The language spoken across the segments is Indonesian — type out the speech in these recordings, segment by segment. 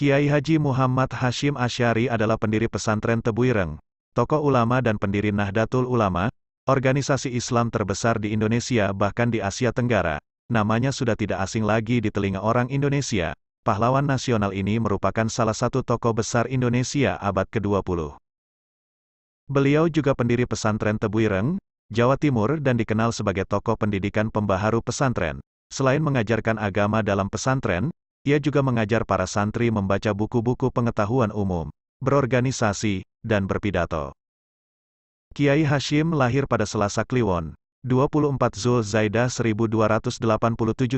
Kiai Haji Muhammad Hashim Asyari adalah pendiri pesantren Tebuireng, tokoh ulama dan pendiri Nahdlatul Ulama, organisasi Islam terbesar di Indonesia bahkan di Asia Tenggara. Namanya sudah tidak asing lagi di telinga orang Indonesia. Pahlawan nasional ini merupakan salah satu tokoh besar Indonesia abad ke-20. Beliau juga pendiri pesantren Tebuireng, Jawa Timur dan dikenal sebagai tokoh pendidikan pembaharu pesantren. Selain mengajarkan agama dalam pesantren, ia juga mengajar para santri membaca buku-buku pengetahuan umum, berorganisasi, dan berpidato. Kiai Hashim lahir pada Selasa Kliwon, 24 Zaidah 1287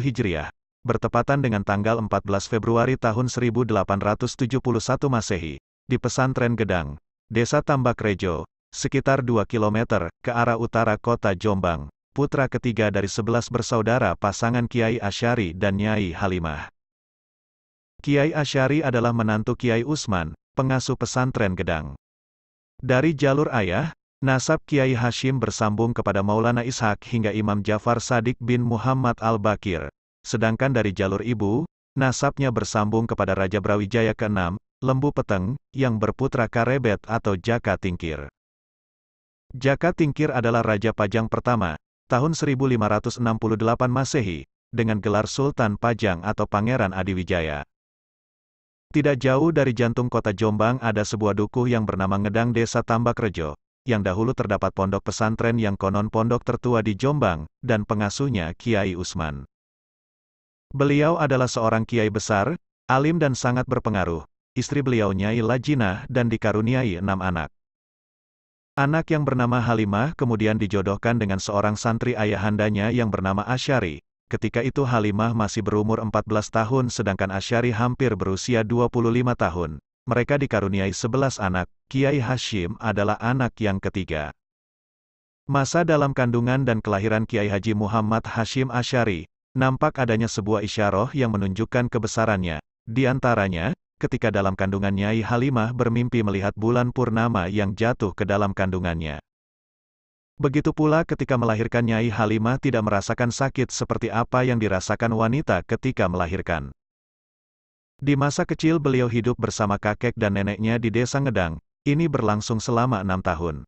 Hijriah, bertepatan dengan tanggal 14 Februari tahun 1871 Masehi, di pesantren Gedang, Desa Tambak Rejo, sekitar 2 km, ke arah utara kota Jombang, putra ketiga dari sebelas bersaudara pasangan Kiai Asyari dan Nyai Halimah. Kiai Asyari adalah menantu Kiai Usman, pengasuh pesantren Gedang. Dari jalur ayah, nasab Kiai Hashim bersambung kepada Maulana Ishak hingga Imam Jafar Sadik bin Muhammad Al-Bakir. Sedangkan dari jalur ibu, nasabnya bersambung kepada Raja Brawijaya ke-6, Lembu Peteng, yang berputra Karebet atau Jaka Tingkir. Jaka Tingkir adalah Raja Pajang pertama, tahun 1568 Masehi, dengan gelar Sultan Pajang atau Pangeran Adiwijaya. Tidak jauh dari jantung kota Jombang ada sebuah dukuh yang bernama Ngedang Desa Tambak Rejo, yang dahulu terdapat pondok pesantren yang konon pondok tertua di Jombang, dan pengasuhnya Kiai Usman. Beliau adalah seorang kiai besar, alim dan sangat berpengaruh. Istri beliau Nyai Lajinah dan dikaruniai enam anak. Anak yang bernama Halimah kemudian dijodohkan dengan seorang santri ayahandanya yang bernama Asyari, ketika itu Halimah masih berumur 14 tahun sedangkan Asyari hampir berusia 25 tahun. Mereka dikaruniai 11 anak, Kiai Hashim adalah anak yang ketiga. Masa dalam kandungan dan kelahiran Kiai Haji Muhammad Hashim Asyari, nampak adanya sebuah isyarah yang menunjukkan kebesarannya. Di antaranya, ketika dalam kandungan Nyai Halimah bermimpi melihat bulan purnama yang jatuh ke dalam kandungannya. Begitu pula ketika melahirkan Nyai Halimah tidak merasakan sakit seperti apa yang dirasakan wanita ketika melahirkan. Di masa kecil beliau hidup bersama kakek dan neneknya di desa Ngedang, ini berlangsung selama enam tahun.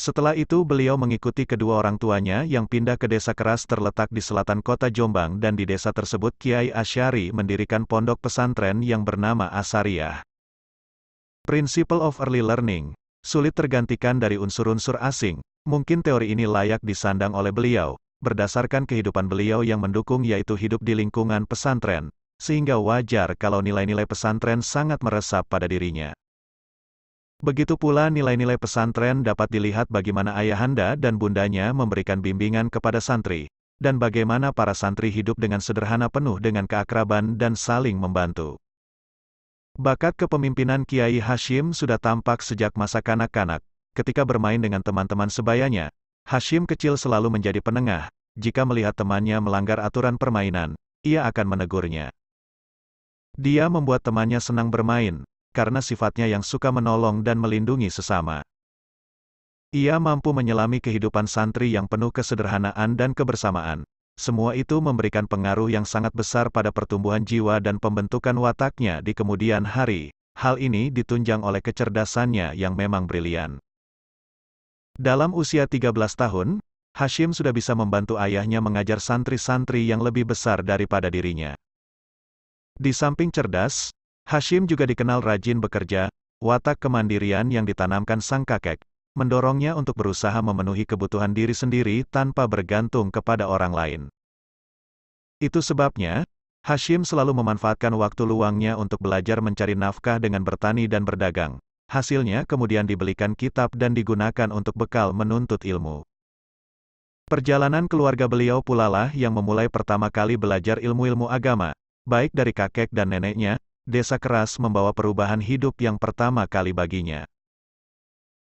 Setelah itu beliau mengikuti kedua orang tuanya yang pindah ke desa keras terletak di selatan kota Jombang dan di desa tersebut Kiai Asyari mendirikan pondok pesantren yang bernama Asariah. Principle of Early Learning sulit tergantikan dari unsur-unsur asing, mungkin teori ini layak disandang oleh beliau, berdasarkan kehidupan beliau yang mendukung yaitu hidup di lingkungan pesantren, sehingga wajar kalau nilai-nilai pesantren sangat meresap pada dirinya. Begitu pula nilai-nilai pesantren dapat dilihat bagaimana ayahanda dan bundanya memberikan bimbingan kepada santri, dan bagaimana para santri hidup dengan sederhana penuh dengan keakraban dan saling membantu. Bakat kepemimpinan Kiai Hashim sudah tampak sejak masa kanak-kanak. Ketika bermain dengan teman-teman sebayanya, Hashim kecil selalu menjadi penengah. Jika melihat temannya melanggar aturan permainan, ia akan menegurnya. Dia membuat temannya senang bermain, karena sifatnya yang suka menolong dan melindungi sesama. Ia mampu menyelami kehidupan santri yang penuh kesederhanaan dan kebersamaan semua itu memberikan pengaruh yang sangat besar pada pertumbuhan jiwa dan pembentukan wataknya di kemudian hari. Hal ini ditunjang oleh kecerdasannya yang memang brilian. Dalam usia 13 tahun, Hashim sudah bisa membantu ayahnya mengajar santri-santri yang lebih besar daripada dirinya. Di samping cerdas, Hashim juga dikenal rajin bekerja, watak kemandirian yang ditanamkan sang kakek, mendorongnya untuk berusaha memenuhi kebutuhan diri sendiri tanpa bergantung kepada orang lain. Itu sebabnya, Hashim selalu memanfaatkan waktu luangnya untuk belajar mencari nafkah dengan bertani dan berdagang. Hasilnya kemudian dibelikan kitab dan digunakan untuk bekal menuntut ilmu. Perjalanan keluarga beliau pulalah yang memulai pertama kali belajar ilmu-ilmu agama, baik dari kakek dan neneknya, desa keras membawa perubahan hidup yang pertama kali baginya.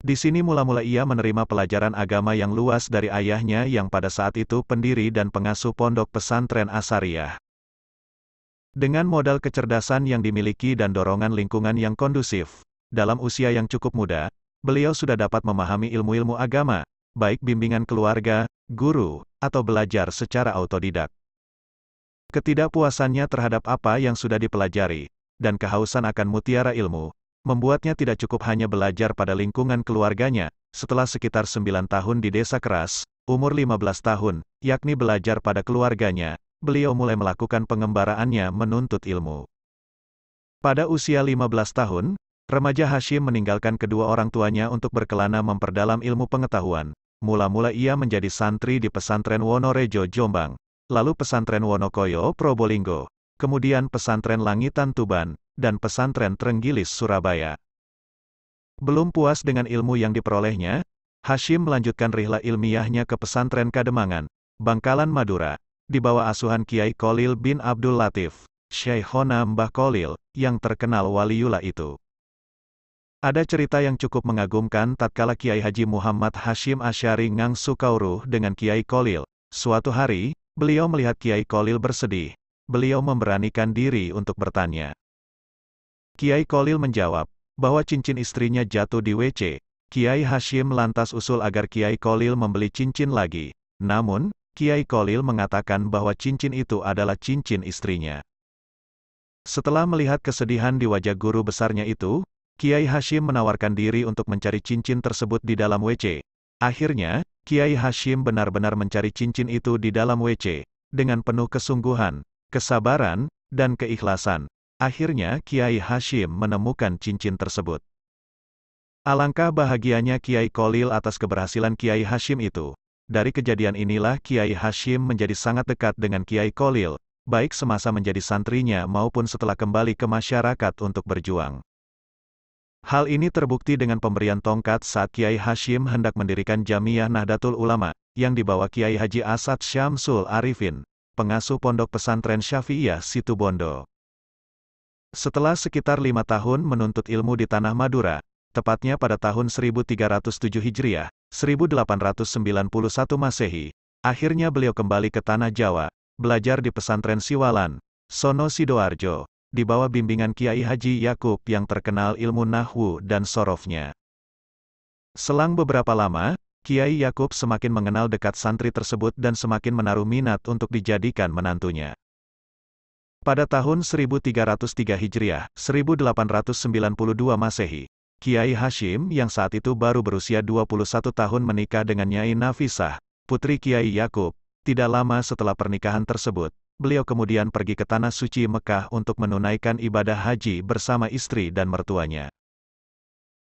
Di sini mula-mula ia menerima pelajaran agama yang luas dari ayahnya yang pada saat itu pendiri dan pengasuh pondok pesantren Asariah. Dengan modal kecerdasan yang dimiliki dan dorongan lingkungan yang kondusif, dalam usia yang cukup muda, beliau sudah dapat memahami ilmu-ilmu agama, baik bimbingan keluarga, guru, atau belajar secara autodidak. Ketidakpuasannya terhadap apa yang sudah dipelajari, dan kehausan akan mutiara ilmu, membuatnya tidak cukup hanya belajar pada lingkungan keluarganya, setelah sekitar 9 tahun di desa keras, umur 15 tahun, yakni belajar pada keluarganya, beliau mulai melakukan pengembaraannya menuntut ilmu. Pada usia 15 tahun, remaja Hashim meninggalkan kedua orang tuanya untuk berkelana memperdalam ilmu pengetahuan. Mula-mula ia menjadi santri di pesantren Wonorejo Jombang, lalu pesantren Wonokoyo Probolinggo, kemudian pesantren Langitan Tuban, dan pesantren Trenggilis Surabaya. Belum puas dengan ilmu yang diperolehnya, Hashim melanjutkan rihla ilmiahnya ke pesantren Kademangan, Bangkalan Madura, di bawah asuhan Kiai Kolil bin Abdul Latif, Syekhona Mbah Kolil, yang terkenal waliullah itu. Ada cerita yang cukup mengagumkan tatkala Kiai Haji Muhammad Hashim Asyari Ngang Sukauruh dengan Kiai Kolil. Suatu hari, beliau melihat Kiai Kolil bersedih. Beliau memberanikan diri untuk bertanya. Kiai Kolil menjawab, bahwa cincin istrinya jatuh di WC. Kiai Hashim lantas usul agar Kiai Kolil membeli cincin lagi. Namun, Kiai Kolil mengatakan bahwa cincin itu adalah cincin istrinya. Setelah melihat kesedihan di wajah guru besarnya itu, Kiai Hashim menawarkan diri untuk mencari cincin tersebut di dalam WC. Akhirnya, Kiai Hashim benar-benar mencari cincin itu di dalam WC, dengan penuh kesungguhan, kesabaran, dan keikhlasan. Akhirnya Kiai Hashim menemukan cincin tersebut. Alangkah bahagianya Kiai Kolil atas keberhasilan Kiai Hashim itu. Dari kejadian inilah Kiai Hashim menjadi sangat dekat dengan Kiai Kolil, baik semasa menjadi santrinya maupun setelah kembali ke masyarakat untuk berjuang. Hal ini terbukti dengan pemberian tongkat saat Kiai Hashim hendak mendirikan Jamiah Nahdlatul Ulama, yang dibawa Kiai Haji Asad Syamsul Arifin, pengasuh pondok pesantren Syafi'iyah Situbondo. Setelah sekitar lima tahun menuntut ilmu di Tanah Madura, tepatnya pada tahun 1307 Hijriah, 1891 Masehi, akhirnya beliau kembali ke Tanah Jawa, belajar di pesantren Siwalan, Sono Sidoarjo, di bawah bimbingan Kiai Haji Yakub yang terkenal ilmu Nahwu dan Sorofnya. Selang beberapa lama, Kiai Yakub semakin mengenal dekat santri tersebut dan semakin menaruh minat untuk dijadikan menantunya. Pada tahun 1303 Hijriah, 1892 Masehi, Kiai Hashim yang saat itu baru berusia 21 tahun menikah dengan Nyai Nafisah, putri Kiai Yakub. Tidak lama setelah pernikahan tersebut, beliau kemudian pergi ke Tanah Suci Mekah untuk menunaikan ibadah haji bersama istri dan mertuanya.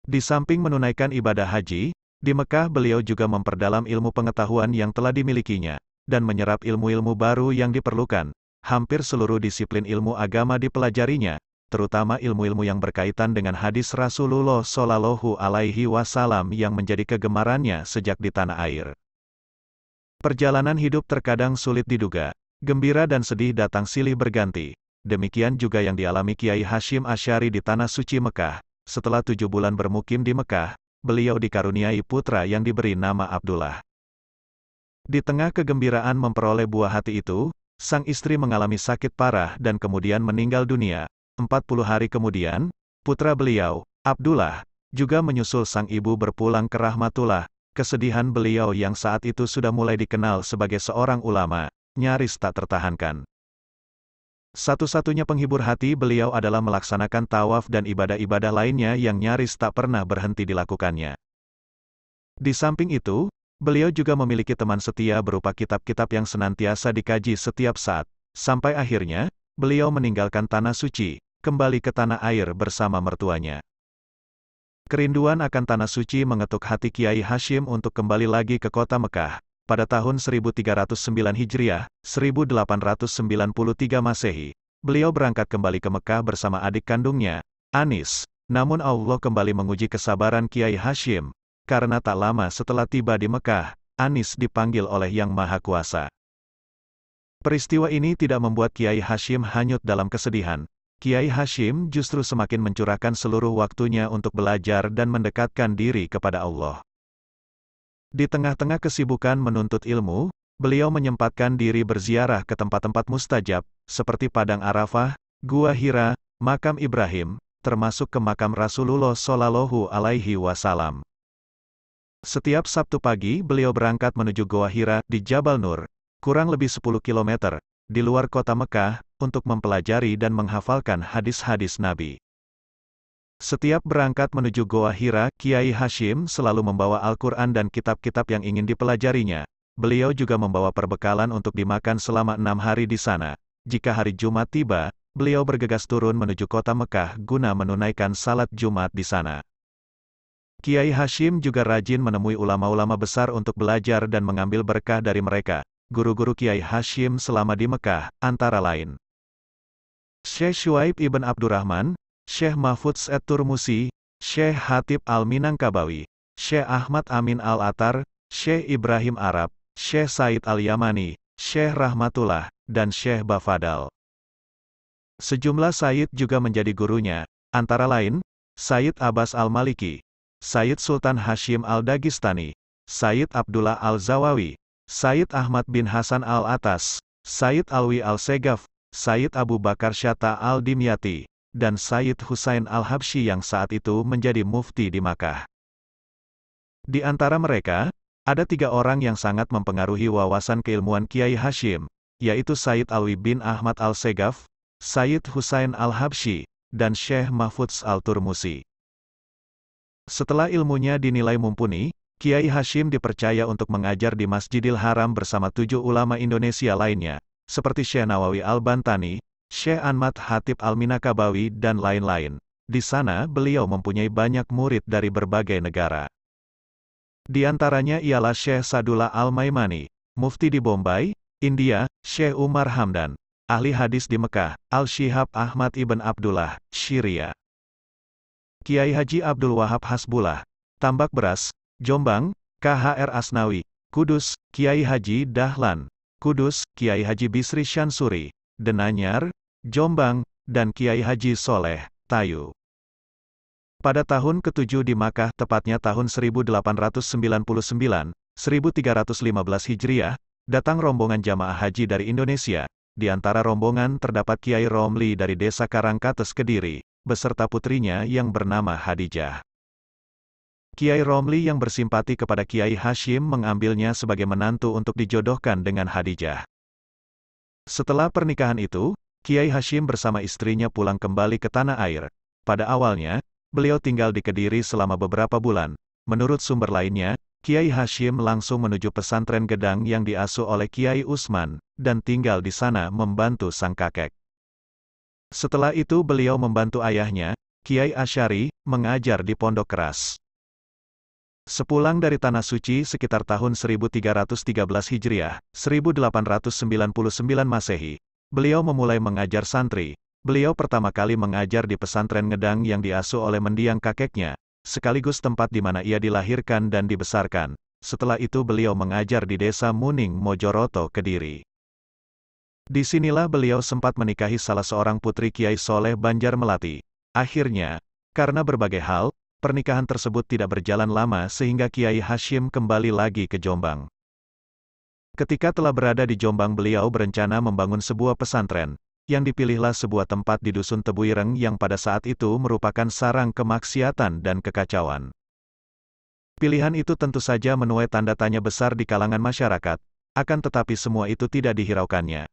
Di samping menunaikan ibadah haji, di Mekah beliau juga memperdalam ilmu pengetahuan yang telah dimilikinya, dan menyerap ilmu-ilmu baru yang diperlukan, hampir seluruh disiplin ilmu agama dipelajarinya, terutama ilmu-ilmu yang berkaitan dengan hadis Rasulullah Shallallahu Alaihi Wasallam yang menjadi kegemarannya sejak di tanah air. Perjalanan hidup terkadang sulit diduga, gembira dan sedih datang silih berganti. Demikian juga yang dialami Kiai Hashim Ashari di Tanah Suci Mekah. Setelah tujuh bulan bermukim di Mekah, beliau dikaruniai putra yang diberi nama Abdullah. Di tengah kegembiraan memperoleh buah hati itu, sang istri mengalami sakit parah dan kemudian meninggal dunia. 40 hari kemudian, putra beliau, Abdullah, juga menyusul sang ibu berpulang ke Rahmatullah. Kesedihan beliau yang saat itu sudah mulai dikenal sebagai seorang ulama, nyaris tak tertahankan. Satu-satunya penghibur hati beliau adalah melaksanakan tawaf dan ibadah-ibadah lainnya yang nyaris tak pernah berhenti dilakukannya. Di samping itu, Beliau juga memiliki teman setia berupa kitab-kitab yang senantiasa dikaji setiap saat. Sampai akhirnya, beliau meninggalkan tanah suci, kembali ke tanah air bersama mertuanya. Kerinduan akan tanah suci mengetuk hati Kiai Hashim untuk kembali lagi ke kota Mekah, pada tahun 1309 Hijriah, 1893 Masehi. Beliau berangkat kembali ke Mekah bersama adik kandungnya, Anis. Namun Allah kembali menguji kesabaran Kiai Hashim, karena tak lama setelah tiba di Mekah, Anis dipanggil oleh Yang Maha Kuasa. Peristiwa ini tidak membuat Kiai Hashim hanyut dalam kesedihan. Kiai Hashim justru semakin mencurahkan seluruh waktunya untuk belajar dan mendekatkan diri kepada Allah. Di tengah-tengah kesibukan menuntut ilmu, beliau menyempatkan diri berziarah ke tempat-tempat mustajab, seperti Padang Arafah, Gua Hira, Makam Ibrahim, termasuk ke makam Rasulullah Shallallahu Alaihi Wasallam. Setiap Sabtu pagi beliau berangkat menuju Goa Hira di Jabal Nur, kurang lebih 10 km, di luar kota Mekah, untuk mempelajari dan menghafalkan hadis-hadis Nabi. Setiap berangkat menuju Goa Hira, Kiai Hashim selalu membawa Al-Quran dan kitab-kitab yang ingin dipelajarinya. Beliau juga membawa perbekalan untuk dimakan selama enam hari di sana. Jika hari Jumat tiba, beliau bergegas turun menuju kota Mekah guna menunaikan salat Jumat di sana. Kiai Hashim juga rajin menemui ulama-ulama besar untuk belajar dan mengambil berkah dari mereka. Guru-guru Kiai Hashim selama di Mekah, antara lain. Syekh Shuaib Ibn Abdurrahman, Syekh Mahfudz At-Turmusi, Syekh Hatib Al-Minangkabawi, Syekh Ahmad Amin Al-Atar, Syekh Ibrahim Arab, Syekh Said Al-Yamani, Syekh Rahmatullah, dan Syekh Bafadal. Sejumlah Said juga menjadi gurunya, antara lain, Said Abbas Al-Maliki, Sayyid Sultan Hashim al-Dagistani, Sayyid Abdullah al-Zawawi, Sayyid Ahmad bin Hasan al-Atas, Sayyid Alwi al-Segaf, Sayyid Abu Bakar Syata al-Dimyati, dan Sayyid Husain al habshi yang saat itu menjadi mufti di Makkah. Di antara mereka, ada tiga orang yang sangat mempengaruhi wawasan keilmuan Kiai Hashim, yaitu Sayyid Alwi bin Ahmad al-Segaf, Sayyid Husain al habshi dan Syekh Mahfudz al-Turmusi. Setelah ilmunya dinilai mumpuni, Kiai Hashim dipercaya untuk mengajar di Masjidil Haram bersama tujuh ulama Indonesia lainnya, seperti Syekh Nawawi Al-Bantani, Syekh Anmat Hatib Al-Minakabawi dan lain-lain. Di sana beliau mempunyai banyak murid dari berbagai negara. Di antaranya ialah Syekh Sadullah Al-Maimani, Mufti di Bombay, India, Syekh Umar Hamdan, ahli hadis di Mekah, Al-Shihab Ahmad Ibn Abdullah, Syria. Kiai Haji Abdul Wahab Hasbullah, Tambak Beras, Jombang, KHR Asnawi, Kudus, Kiai Haji Dahlan, Kudus, Kiai Haji Bisri Syansuri, Denanyar, Jombang, dan Kiai Haji Soleh, Tayu. Pada tahun ke-7 di Makkah, tepatnya tahun 1899, 1315 Hijriah, datang rombongan jamaah haji dari Indonesia. Di antara rombongan terdapat Kiai Romli dari desa Karangkates Kediri, beserta putrinya yang bernama Hadijah. Kiai Romli yang bersimpati kepada Kiai Hashim mengambilnya sebagai menantu untuk dijodohkan dengan Hadijah. Setelah pernikahan itu, Kiai Hashim bersama istrinya pulang kembali ke tanah air. Pada awalnya, beliau tinggal di Kediri selama beberapa bulan. Menurut sumber lainnya, Kiai Hashim langsung menuju pesantren Gedang yang diasuh oleh Kiai Usman, dan tinggal di sana membantu sang kakek. Setelah itu beliau membantu ayahnya, Kiai Asyari, mengajar di pondok keras. Sepulang dari Tanah Suci sekitar tahun 1313 Hijriah, 1899 Masehi, beliau memulai mengajar santri. Beliau pertama kali mengajar di pesantren Ngedang yang diasuh oleh mendiang kakeknya, sekaligus tempat di mana ia dilahirkan dan dibesarkan. Setelah itu beliau mengajar di desa Muning Mojoroto Kediri. Disinilah beliau sempat menikahi salah seorang putri Kiai Soleh Banjar Melati. Akhirnya, karena berbagai hal, pernikahan tersebut tidak berjalan lama sehingga Kiai Hashim kembali lagi ke Jombang. Ketika telah berada di Jombang beliau berencana membangun sebuah pesantren, yang dipilihlah sebuah tempat di Dusun Tebuireng yang pada saat itu merupakan sarang kemaksiatan dan kekacauan. Pilihan itu tentu saja menuai tanda tanya besar di kalangan masyarakat, akan tetapi semua itu tidak dihiraukannya.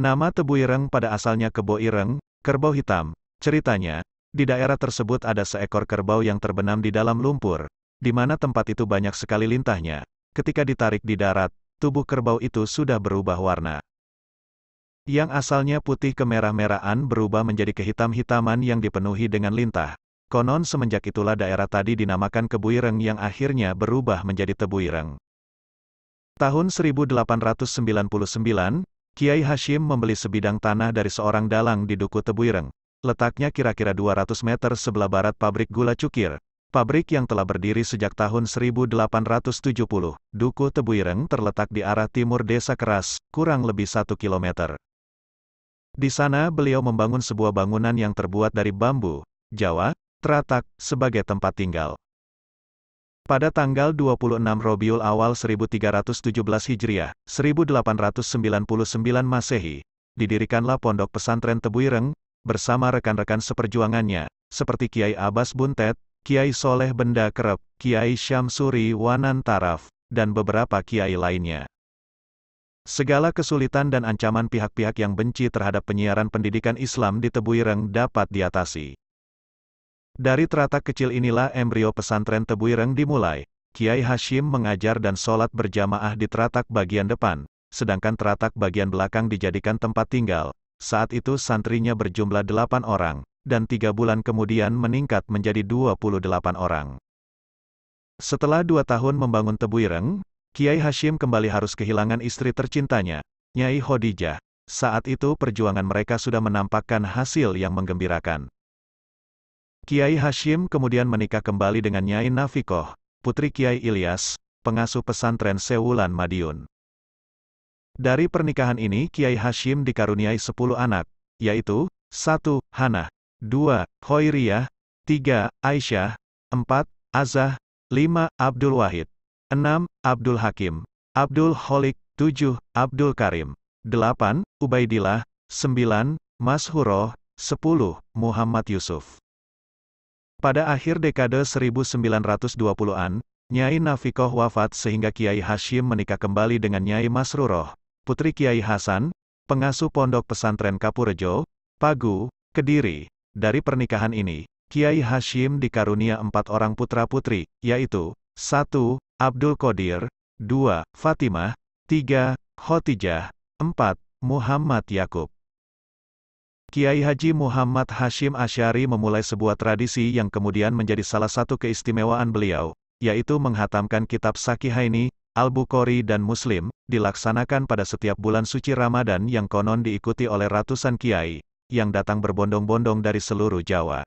Nama tebu ireng pada asalnya kebo ireng, kerbau hitam. Ceritanya, di daerah tersebut ada seekor kerbau yang terbenam di dalam lumpur, di mana tempat itu banyak sekali lintahnya. Ketika ditarik di darat, tubuh kerbau itu sudah berubah warna. Yang asalnya putih kemerah-merahan berubah menjadi kehitam-hitaman yang dipenuhi dengan lintah. Konon semenjak itulah daerah tadi dinamakan Kebuireng yang akhirnya berubah menjadi Tebuireng. Tahun 1899, Kiai Hashim membeli sebidang tanah dari seorang dalang di Duku Tebuireng. Letaknya kira-kira 200 meter sebelah barat pabrik gula cukir. Pabrik yang telah berdiri sejak tahun 1870, Duku Tebuireng terletak di arah timur desa Keras, kurang lebih 1 kilometer. Di sana beliau membangun sebuah bangunan yang terbuat dari bambu, Jawa, teratak, sebagai tempat tinggal. Pada tanggal 26 Robiul awal 1317 Hijriah, 1899 Masehi, didirikanlah Pondok Pesantren Tebuireng, bersama rekan-rekan seperjuangannya, seperti Kiai Abbas Buntet, Kiai Soleh Benda Kerep, Kiai Syamsuri Wanan Taraf, dan beberapa kiai lainnya. Segala kesulitan dan ancaman pihak-pihak yang benci terhadap penyiaran pendidikan Islam di Tebuireng dapat diatasi. Dari teratak kecil inilah embrio pesantren Tebuireng dimulai. Kiai Hashim mengajar dan sholat berjamaah di teratak bagian depan, sedangkan teratak bagian belakang dijadikan tempat tinggal. Saat itu santrinya berjumlah 8 orang, dan tiga bulan kemudian meningkat menjadi dua 28 orang. Setelah dua tahun membangun Tebuireng, Kiai Hashim kembali harus kehilangan istri tercintanya, Nyai Hodijah. Saat itu perjuangan mereka sudah menampakkan hasil yang menggembirakan. Kiai Hashim kemudian menikah kembali dengan Nyai Nafikoh, putri Kiai Ilyas, pengasuh pesantren Sewulan Madiun. Dari pernikahan ini Kiai Hashim dikaruniai 10 anak, yaitu 1. Hana, 2. Khoiriyah 3. Aisyah, 4. Azah, 5. Abdul Wahid, 6. Abdul Hakim, Abdul Holik, 7. Abdul Karim, 8. Ubaidillah, 9. Mas Huroh, 10. Muhammad Yusuf pada akhir dekade 1920-an, Nyai Nafikoh wafat sehingga Kiai Hashim menikah kembali dengan Nyai Masruroh, putri Kiai Hasan, pengasuh pondok pesantren Kapurejo, Pagu, Kediri. Dari pernikahan ini, Kiai Hashim dikarunia empat orang putra-putri, yaitu 1. Abdul Qadir 2. Fatimah 3. Khotijah 4. Muhammad Yakub Kiai Haji Muhammad Hashim Asyari memulai sebuah tradisi yang kemudian menjadi salah satu keistimewaan beliau, yaitu menghatamkan kitab Sakihaini, Al-Bukhari dan Muslim, dilaksanakan pada setiap bulan suci Ramadan yang konon diikuti oleh ratusan kiai, yang datang berbondong-bondong dari seluruh Jawa.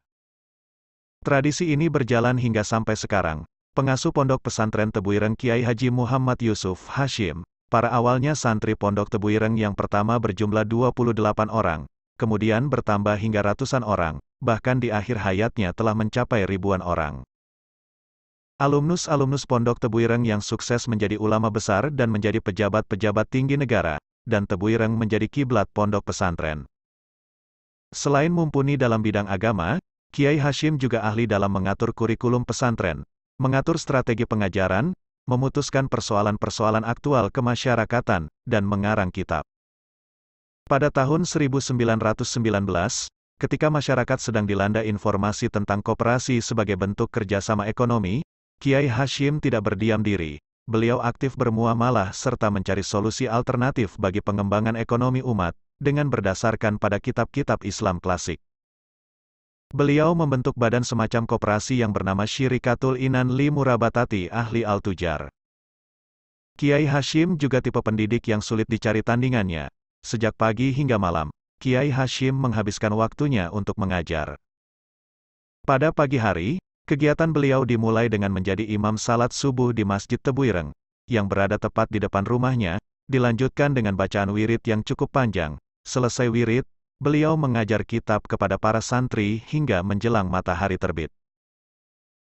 Tradisi ini berjalan hingga sampai sekarang. Pengasuh Pondok Pesantren Tebuireng Kiai Haji Muhammad Yusuf Hashim, para awalnya santri Pondok Tebuireng yang pertama berjumlah 28 orang, kemudian bertambah hingga ratusan orang, bahkan di akhir hayatnya telah mencapai ribuan orang. Alumnus-alumnus Pondok Tebuireng yang sukses menjadi ulama besar dan menjadi pejabat-pejabat tinggi negara, dan Tebuireng menjadi kiblat pondok pesantren. Selain mumpuni dalam bidang agama, Kiai Hashim juga ahli dalam mengatur kurikulum pesantren, mengatur strategi pengajaran, memutuskan persoalan-persoalan aktual kemasyarakatan, dan mengarang kitab. Pada tahun 1919, ketika masyarakat sedang dilanda informasi tentang koperasi sebagai bentuk kerjasama ekonomi, Kiai Hashim tidak berdiam diri. Beliau aktif bermuamalah serta mencari solusi alternatif bagi pengembangan ekonomi umat, dengan berdasarkan pada kitab-kitab Islam klasik. Beliau membentuk badan semacam koperasi yang bernama Syirikatul Inan Li Murabatati Ahli Al-Tujar. Kiai Hashim juga tipe pendidik yang sulit dicari tandingannya. Sejak pagi hingga malam, Kiai Hashim menghabiskan waktunya untuk mengajar. Pada pagi hari, kegiatan beliau dimulai dengan menjadi imam salat subuh di Masjid Tebuireng, yang berada tepat di depan rumahnya, dilanjutkan dengan bacaan wirid yang cukup panjang. Selesai wirid, beliau mengajar kitab kepada para santri hingga menjelang matahari terbit.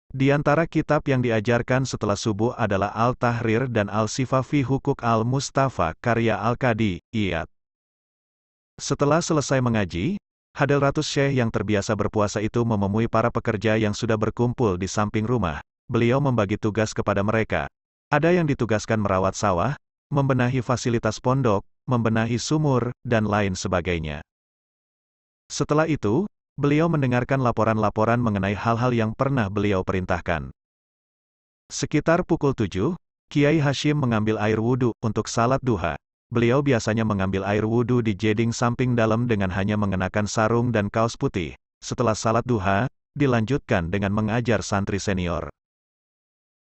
Di antara kitab yang diajarkan setelah subuh adalah Al-Tahrir dan al Sifafi fi Hukuk Al-Mustafa karya Al-Qadi, Iyad. Setelah selesai mengaji, Hadal ratus syekh yang terbiasa berpuasa itu memenuhi para pekerja yang sudah berkumpul di samping rumah. Beliau membagi tugas kepada mereka. Ada yang ditugaskan merawat sawah, membenahi fasilitas pondok, membenahi sumur, dan lain sebagainya. Setelah itu, beliau mendengarkan laporan-laporan mengenai hal-hal yang pernah beliau perintahkan. Sekitar pukul 7, Kiai Hashim mengambil air wudhu untuk salat duha beliau biasanya mengambil air wudhu di jeding samping dalam dengan hanya mengenakan sarung dan kaos putih. Setelah salat duha, dilanjutkan dengan mengajar santri senior.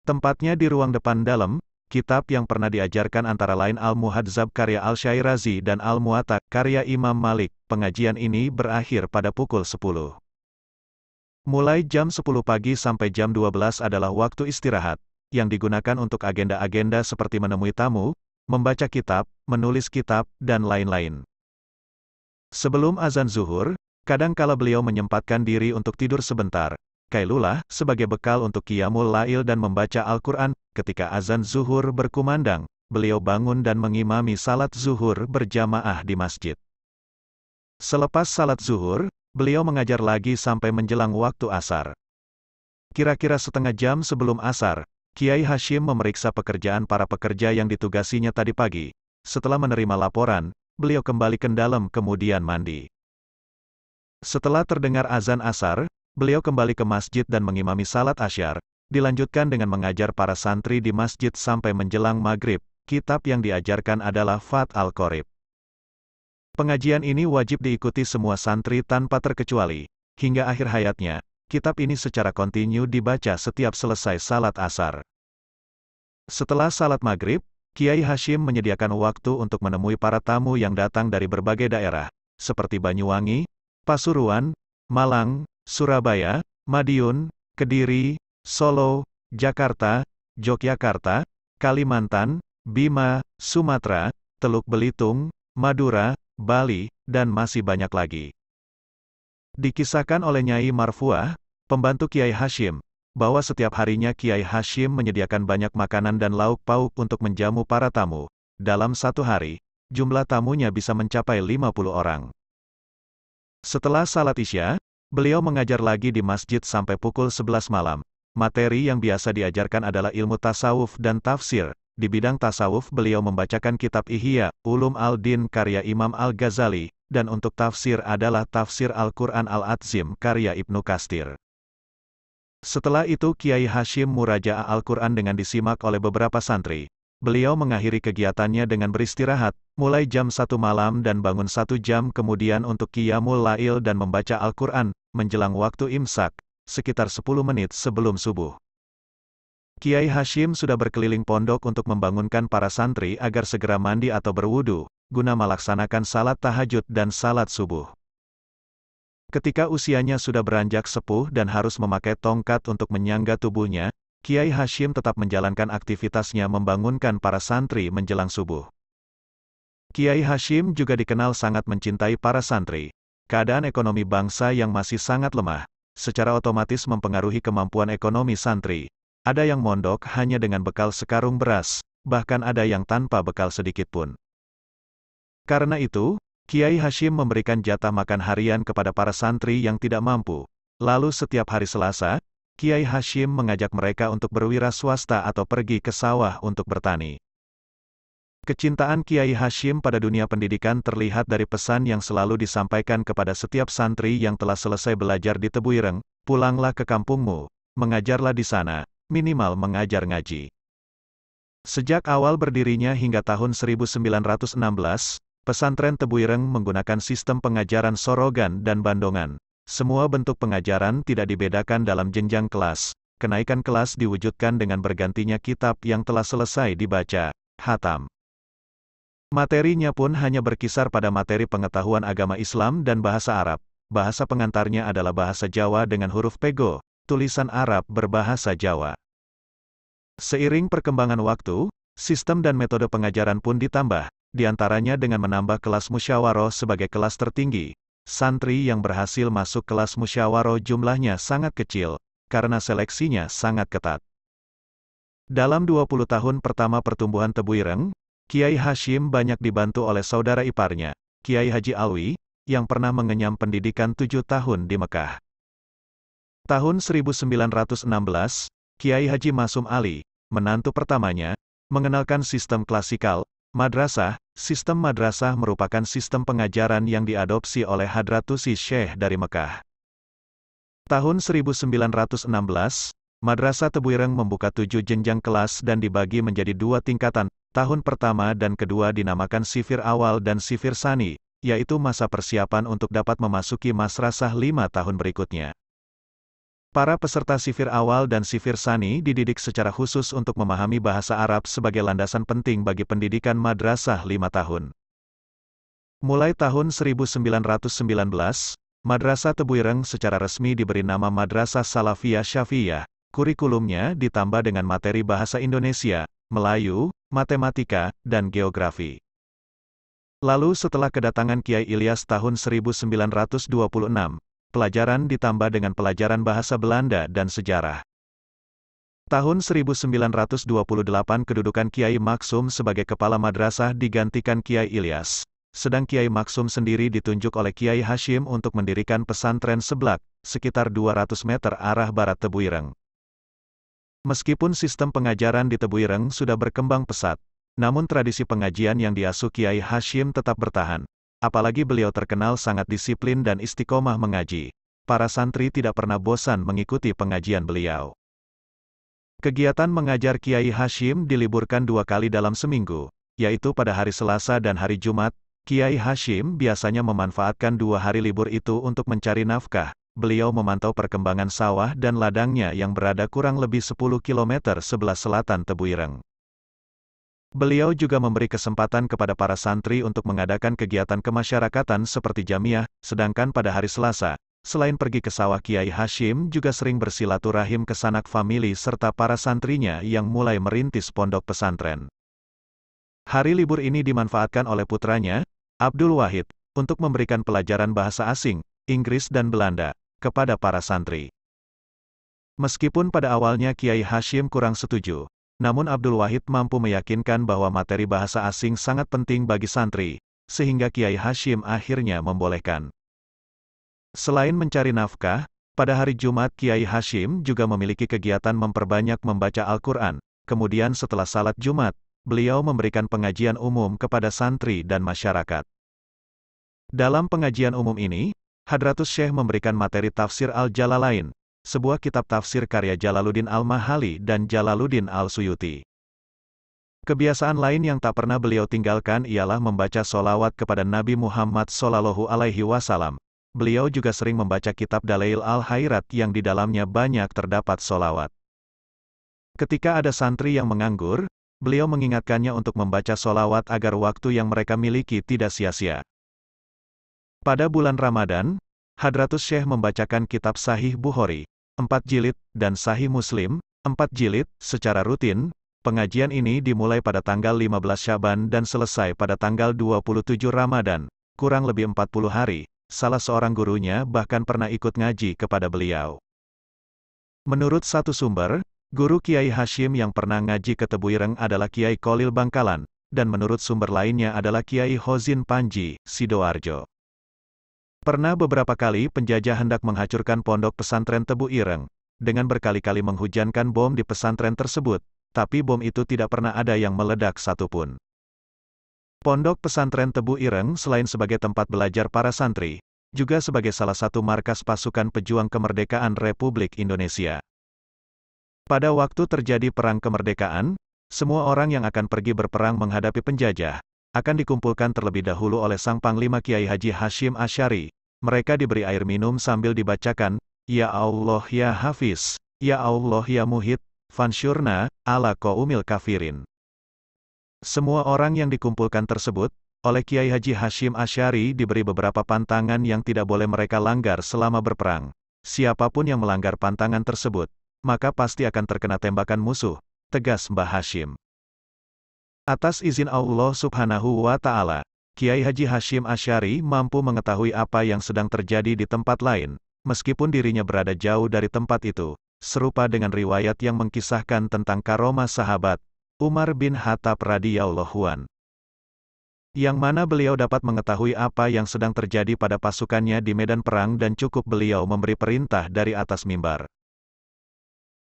Tempatnya di ruang depan dalam, kitab yang pernah diajarkan antara lain Al-Muhadzab karya Al-Syairazi dan al Muatak karya Imam Malik. Pengajian ini berakhir pada pukul 10. Mulai jam 10 pagi sampai jam 12 adalah waktu istirahat, yang digunakan untuk agenda-agenda seperti menemui tamu, membaca kitab, menulis kitab, dan lain-lain. Sebelum azan zuhur, kadangkala beliau menyempatkan diri untuk tidur sebentar, Kailulah, sebagai bekal untuk Qiyamul Lail dan membaca Al-Quran, ketika azan zuhur berkumandang, beliau bangun dan mengimami salat zuhur berjamaah di masjid. Selepas salat zuhur, beliau mengajar lagi sampai menjelang waktu asar. Kira-kira setengah jam sebelum asar, Kiai Hashim memeriksa pekerjaan para pekerja yang ditugasinya tadi pagi. Setelah menerima laporan, beliau kembali ke dalam kemudian mandi. Setelah terdengar azan asar, beliau kembali ke masjid dan mengimami salat asyar, dilanjutkan dengan mengajar para santri di masjid sampai menjelang maghrib. Kitab yang diajarkan adalah Fat al-Qorib. Pengajian ini wajib diikuti semua santri tanpa terkecuali, hingga akhir hayatnya, kitab ini secara kontinu dibaca setiap selesai salat asar. Setelah salat maghrib, Kiai Hashim menyediakan waktu untuk menemui para tamu yang datang dari berbagai daerah, seperti Banyuwangi, Pasuruan, Malang, Surabaya, Madiun, Kediri, Solo, Jakarta, Yogyakarta, Kalimantan, Bima, Sumatera, Teluk Belitung, Madura, Bali, dan masih banyak lagi. Dikisahkan oleh Nyai Marfuah, pembantu Kiai Hashim, bahwa setiap harinya Kiai Hashim menyediakan banyak makanan dan lauk pauk untuk menjamu para tamu. Dalam satu hari, jumlah tamunya bisa mencapai 50 orang. Setelah salat Isya, beliau mengajar lagi di masjid sampai pukul 11 malam. Materi yang biasa diajarkan adalah ilmu tasawuf dan tafsir, di bidang tasawuf beliau membacakan kitab Ihya, Ulum al-Din karya Imam Al-Ghazali, dan untuk tafsir adalah tafsir Al-Quran Al-Azim karya Ibnu Kastir. Setelah itu Kiai Hashim muraja Al-Quran dengan disimak oleh beberapa santri. Beliau mengakhiri kegiatannya dengan beristirahat, mulai jam 1 malam dan bangun satu jam kemudian untuk Qiyamul Lail dan membaca Al-Quran, menjelang waktu imsak, sekitar 10 menit sebelum subuh. Kiai Hashim sudah berkeliling pondok untuk membangunkan para santri agar segera mandi atau berwudu, guna melaksanakan salat tahajud dan salat subuh. Ketika usianya sudah beranjak sepuh dan harus memakai tongkat untuk menyangga tubuhnya, Kiai Hashim tetap menjalankan aktivitasnya membangunkan para santri menjelang subuh. Kiai Hashim juga dikenal sangat mencintai para santri. Keadaan ekonomi bangsa yang masih sangat lemah, secara otomatis mempengaruhi kemampuan ekonomi santri, ada yang mondok hanya dengan bekal sekarung beras, bahkan ada yang tanpa bekal sedikit pun. Karena itu, Kiai Hashim memberikan jatah makan harian kepada para santri yang tidak mampu. Lalu setiap hari Selasa, Kiai Hashim mengajak mereka untuk berwira swasta atau pergi ke sawah untuk bertani. Kecintaan Kiai Hashim pada dunia pendidikan terlihat dari pesan yang selalu disampaikan kepada setiap santri yang telah selesai belajar di Tebuireng, pulanglah ke kampungmu, mengajarlah di sana, minimal mengajar ngaji. Sejak awal berdirinya hingga tahun 1916, pesantren Tebuireng menggunakan sistem pengajaran sorogan dan bandongan. Semua bentuk pengajaran tidak dibedakan dalam jenjang kelas. Kenaikan kelas diwujudkan dengan bergantinya kitab yang telah selesai dibaca, hatam. Materinya pun hanya berkisar pada materi pengetahuan agama Islam dan bahasa Arab. Bahasa pengantarnya adalah bahasa Jawa dengan huruf pego, tulisan Arab berbahasa Jawa. Seiring perkembangan waktu, sistem dan metode pengajaran pun ditambah, diantaranya dengan menambah kelas musyawaroh sebagai kelas tertinggi. Santri yang berhasil masuk kelas musyawaroh jumlahnya sangat kecil, karena seleksinya sangat ketat. Dalam 20 tahun pertama pertumbuhan Tebuireng, Kiai Hashim banyak dibantu oleh saudara iparnya, Kiai Haji Alwi, yang pernah mengenyam pendidikan tujuh tahun di Mekah. Tahun 1916, Kiai Haji Masum Ali, menantu pertamanya, mengenalkan sistem klasikal, madrasah. Sistem madrasah merupakan sistem pengajaran yang diadopsi oleh Hadratusi Syekh dari Mekah. Tahun 1916, Madrasah Tebuireng membuka tujuh jenjang kelas dan dibagi menjadi dua tingkatan, tahun pertama dan kedua dinamakan sifir awal dan sifir sani, yaitu masa persiapan untuk dapat memasuki masrasah lima tahun berikutnya. Para peserta sifir awal dan sifir sani dididik secara khusus untuk memahami bahasa Arab sebagai landasan penting bagi pendidikan madrasah lima tahun. Mulai tahun 1919, Madrasah Tebuireng secara resmi diberi nama Madrasah Salafiyah Syafiyah. Kurikulumnya ditambah dengan materi bahasa Indonesia, Melayu, matematika, dan geografi. Lalu setelah kedatangan Kiai Ilyas tahun 1926, pelajaran ditambah dengan pelajaran bahasa Belanda dan sejarah. Tahun 1928 kedudukan Kiai Maksum sebagai kepala madrasah digantikan Kiai Ilyas. Sedang Kiai Maksum sendiri ditunjuk oleh Kiai Hashim untuk mendirikan pesantren seblak, sekitar 200 meter arah barat Tebuireng. Meskipun sistem pengajaran di Tebuireng sudah berkembang pesat, namun tradisi pengajian yang diasuh Kiai Hashim tetap bertahan. Apalagi beliau terkenal sangat disiplin dan istiqomah mengaji. Para santri tidak pernah bosan mengikuti pengajian beliau. Kegiatan mengajar Kiai Hashim diliburkan dua kali dalam seminggu, yaitu pada hari Selasa dan hari Jumat. Kiai Hashim biasanya memanfaatkan dua hari libur itu untuk mencari nafkah. Beliau memantau perkembangan sawah dan ladangnya yang berada kurang lebih 10 km sebelah selatan Tebuireng. Beliau juga memberi kesempatan kepada para santri untuk mengadakan kegiatan kemasyarakatan seperti jamiah, sedangkan pada hari Selasa, selain pergi ke sawah Kiai Hashim juga sering bersilaturahim ke sanak famili serta para santrinya yang mulai merintis pondok pesantren. Hari libur ini dimanfaatkan oleh putranya, Abdul Wahid, untuk memberikan pelajaran bahasa asing, Inggris dan Belanda, kepada para santri. Meskipun pada awalnya Kiai Hashim kurang setuju, namun Abdul Wahid mampu meyakinkan bahwa materi bahasa asing sangat penting bagi santri, sehingga Kiai Hashim akhirnya membolehkan. Selain mencari nafkah, pada hari Jumat Kiai Hashim juga memiliki kegiatan memperbanyak membaca Al-Quran, kemudian setelah salat Jumat, beliau memberikan pengajian umum kepada santri dan masyarakat. Dalam pengajian umum ini, Hadratus Syekh memberikan materi tafsir Al-Jalalain, sebuah kitab tafsir karya Jalaluddin Al-Mahali dan Jalaluddin Al-Suyuti. Kebiasaan lain yang tak pernah beliau tinggalkan ialah membaca solawat kepada Nabi Muhammad Sallallahu Alaihi Wasallam. Beliau juga sering membaca kitab Dalail Al-Hairat yang di dalamnya banyak terdapat solawat. Ketika ada santri yang menganggur, beliau mengingatkannya untuk membaca solawat agar waktu yang mereka miliki tidak sia-sia. Pada bulan Ramadan, Hadratus Syekh membacakan kitab Sahih Bukhari. 4 jilid, dan Sahih Muslim, 4 jilid, secara rutin, pengajian ini dimulai pada tanggal 15 Syaban dan selesai pada tanggal 27 Ramadan, kurang lebih 40 hari, salah seorang gurunya bahkan pernah ikut ngaji kepada beliau. Menurut satu sumber, guru Kiai Hashim yang pernah ngaji ke Tebuireng adalah Kiai Kolil Bangkalan, dan menurut sumber lainnya adalah Kiai Hozin Panji, Sidoarjo. Pernah beberapa kali penjajah hendak menghancurkan pondok pesantren Tebu Ireng, dengan berkali-kali menghujankan bom di pesantren tersebut, tapi bom itu tidak pernah ada yang meledak satupun. Pondok pesantren Tebu Ireng selain sebagai tempat belajar para santri, juga sebagai salah satu markas pasukan pejuang kemerdekaan Republik Indonesia. Pada waktu terjadi perang kemerdekaan, semua orang yang akan pergi berperang menghadapi penjajah, akan dikumpulkan terlebih dahulu oleh Sang Panglima Kiai Haji Hashim Ashari, mereka diberi air minum sambil dibacakan, Ya Allah ya Hafiz, Ya Allah ya Muhid, Fansyurna, ala Umil Kafirin. Semua orang yang dikumpulkan tersebut, oleh Kiai Haji Hashim Ashari diberi beberapa pantangan yang tidak boleh mereka langgar selama berperang. Siapapun yang melanggar pantangan tersebut, maka pasti akan terkena tembakan musuh, tegas Mbah Hashim. Atas izin Allah subhanahu wa ta'ala, Kiai Haji Hashim Ashari mampu mengetahui apa yang sedang terjadi di tempat lain, meskipun dirinya berada jauh dari tempat itu, serupa dengan riwayat yang mengkisahkan tentang karoma sahabat, Umar bin Khattab radhiyallahu an. Yang mana beliau dapat mengetahui apa yang sedang terjadi pada pasukannya di medan perang dan cukup beliau memberi perintah dari atas mimbar.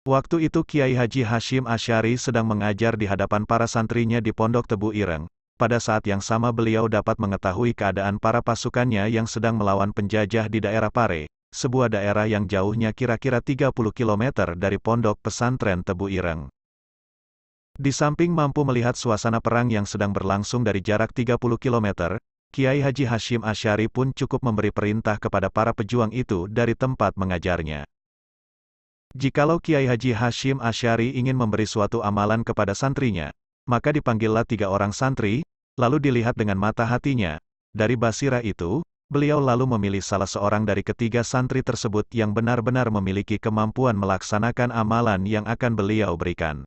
Waktu itu Kiai Haji Hashim Ashari sedang mengajar di hadapan para santrinya di Pondok Tebu Ireng, pada saat yang sama beliau dapat mengetahui keadaan para pasukannya yang sedang melawan penjajah di daerah Pare, sebuah daerah yang jauhnya kira-kira 30 km dari pondok pesantren Tebu Ireng. Di samping mampu melihat suasana perang yang sedang berlangsung dari jarak 30 km, Kiai Haji Hashim Asyari pun cukup memberi perintah kepada para pejuang itu dari tempat mengajarnya. Jikalau Kiai Haji Hashim Asyari ingin memberi suatu amalan kepada santrinya, maka dipanggillah tiga orang santri, lalu dilihat dengan mata hatinya. Dari Basira itu, beliau lalu memilih salah seorang dari ketiga santri tersebut yang benar-benar memiliki kemampuan melaksanakan amalan yang akan beliau berikan.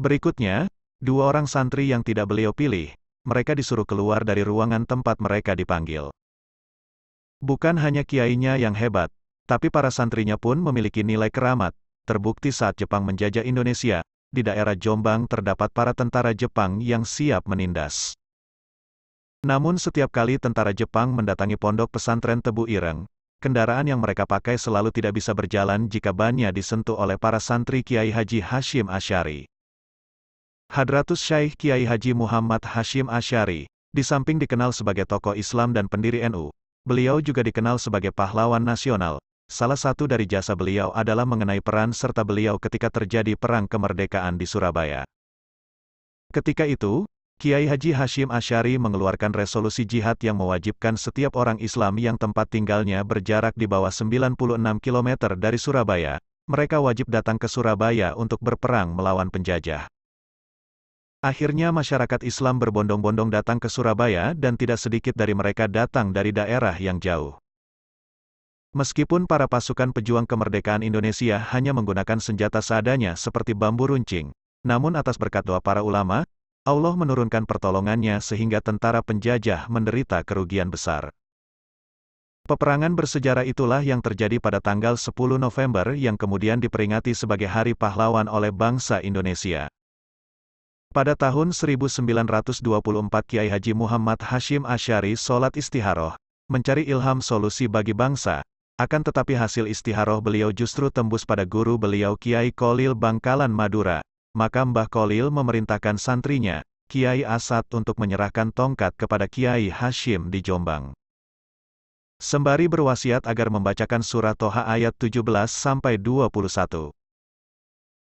Berikutnya, dua orang santri yang tidak beliau pilih, mereka disuruh keluar dari ruangan tempat mereka dipanggil. Bukan hanya kiainya yang hebat, tapi para santrinya pun memiliki nilai keramat, terbukti saat Jepang menjajah Indonesia, di daerah Jombang terdapat para tentara Jepang yang siap menindas. Namun setiap kali tentara Jepang mendatangi pondok pesantren Tebu Ireng, kendaraan yang mereka pakai selalu tidak bisa berjalan jika bannya disentuh oleh para santri Kiai Haji Hashim Ashari. Hadratus Syaikh Kiai Haji Muhammad Hashim Ashari, di samping dikenal sebagai tokoh Islam dan pendiri NU, beliau juga dikenal sebagai pahlawan nasional, Salah satu dari jasa beliau adalah mengenai peran serta beliau ketika terjadi Perang Kemerdekaan di Surabaya. Ketika itu, Kiai Haji Hashim Ashari mengeluarkan resolusi jihad yang mewajibkan setiap orang Islam yang tempat tinggalnya berjarak di bawah 96 km dari Surabaya, mereka wajib datang ke Surabaya untuk berperang melawan penjajah. Akhirnya masyarakat Islam berbondong-bondong datang ke Surabaya dan tidak sedikit dari mereka datang dari daerah yang jauh. Meskipun para pasukan pejuang kemerdekaan Indonesia hanya menggunakan senjata seadanya seperti bambu runcing, namun atas berkat doa para ulama, Allah menurunkan pertolongannya sehingga tentara penjajah menderita kerugian besar. Peperangan bersejarah itulah yang terjadi pada tanggal 10 November yang kemudian diperingati sebagai Hari Pahlawan oleh bangsa Indonesia. Pada tahun 1924 Kiai Haji Muhammad Hashim Ashari Solat Istiharoh, mencari ilham solusi bagi bangsa, akan tetapi hasil istiharoh beliau justru tembus pada guru beliau Kiai Kolil Bangkalan Madura. Maka Mbah Kolil memerintahkan santrinya, Kiai Asad untuk menyerahkan tongkat kepada Kiai Hashim di Jombang. Sembari berwasiat agar membacakan surat Toha ayat 17-21.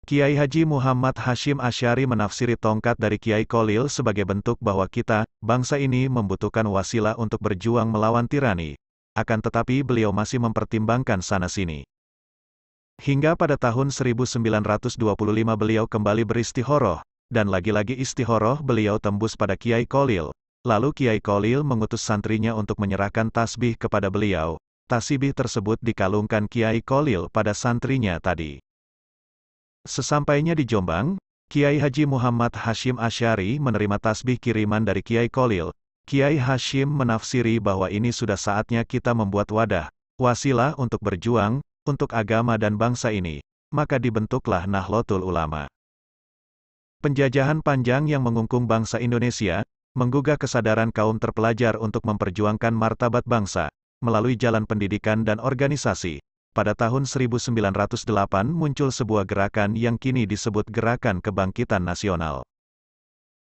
Kiai Haji Muhammad Hashim Asyari menafsiri tongkat dari Kiai Kolil sebagai bentuk bahwa kita, bangsa ini membutuhkan wasilah untuk berjuang melawan tirani, akan tetapi beliau masih mempertimbangkan sana-sini. Hingga pada tahun 1925 beliau kembali beristihoroh, dan lagi-lagi istihoroh beliau tembus pada Kiai Kolil. Lalu Kiai Kolil mengutus santrinya untuk menyerahkan tasbih kepada beliau. Tasbih tersebut dikalungkan Kiai Kolil pada santrinya tadi. Sesampainya di Jombang, Kiai Haji Muhammad Hashim Asyari menerima tasbih kiriman dari Kiai Kolil, Kiai Hashim menafsiri bahwa ini sudah saatnya kita membuat wadah, wasilah untuk berjuang, untuk agama dan bangsa ini, maka dibentuklah Nahdlatul Ulama. Penjajahan panjang yang mengungkung bangsa Indonesia, menggugah kesadaran kaum terpelajar untuk memperjuangkan martabat bangsa, melalui jalan pendidikan dan organisasi. Pada tahun 1908 muncul sebuah gerakan yang kini disebut Gerakan Kebangkitan Nasional.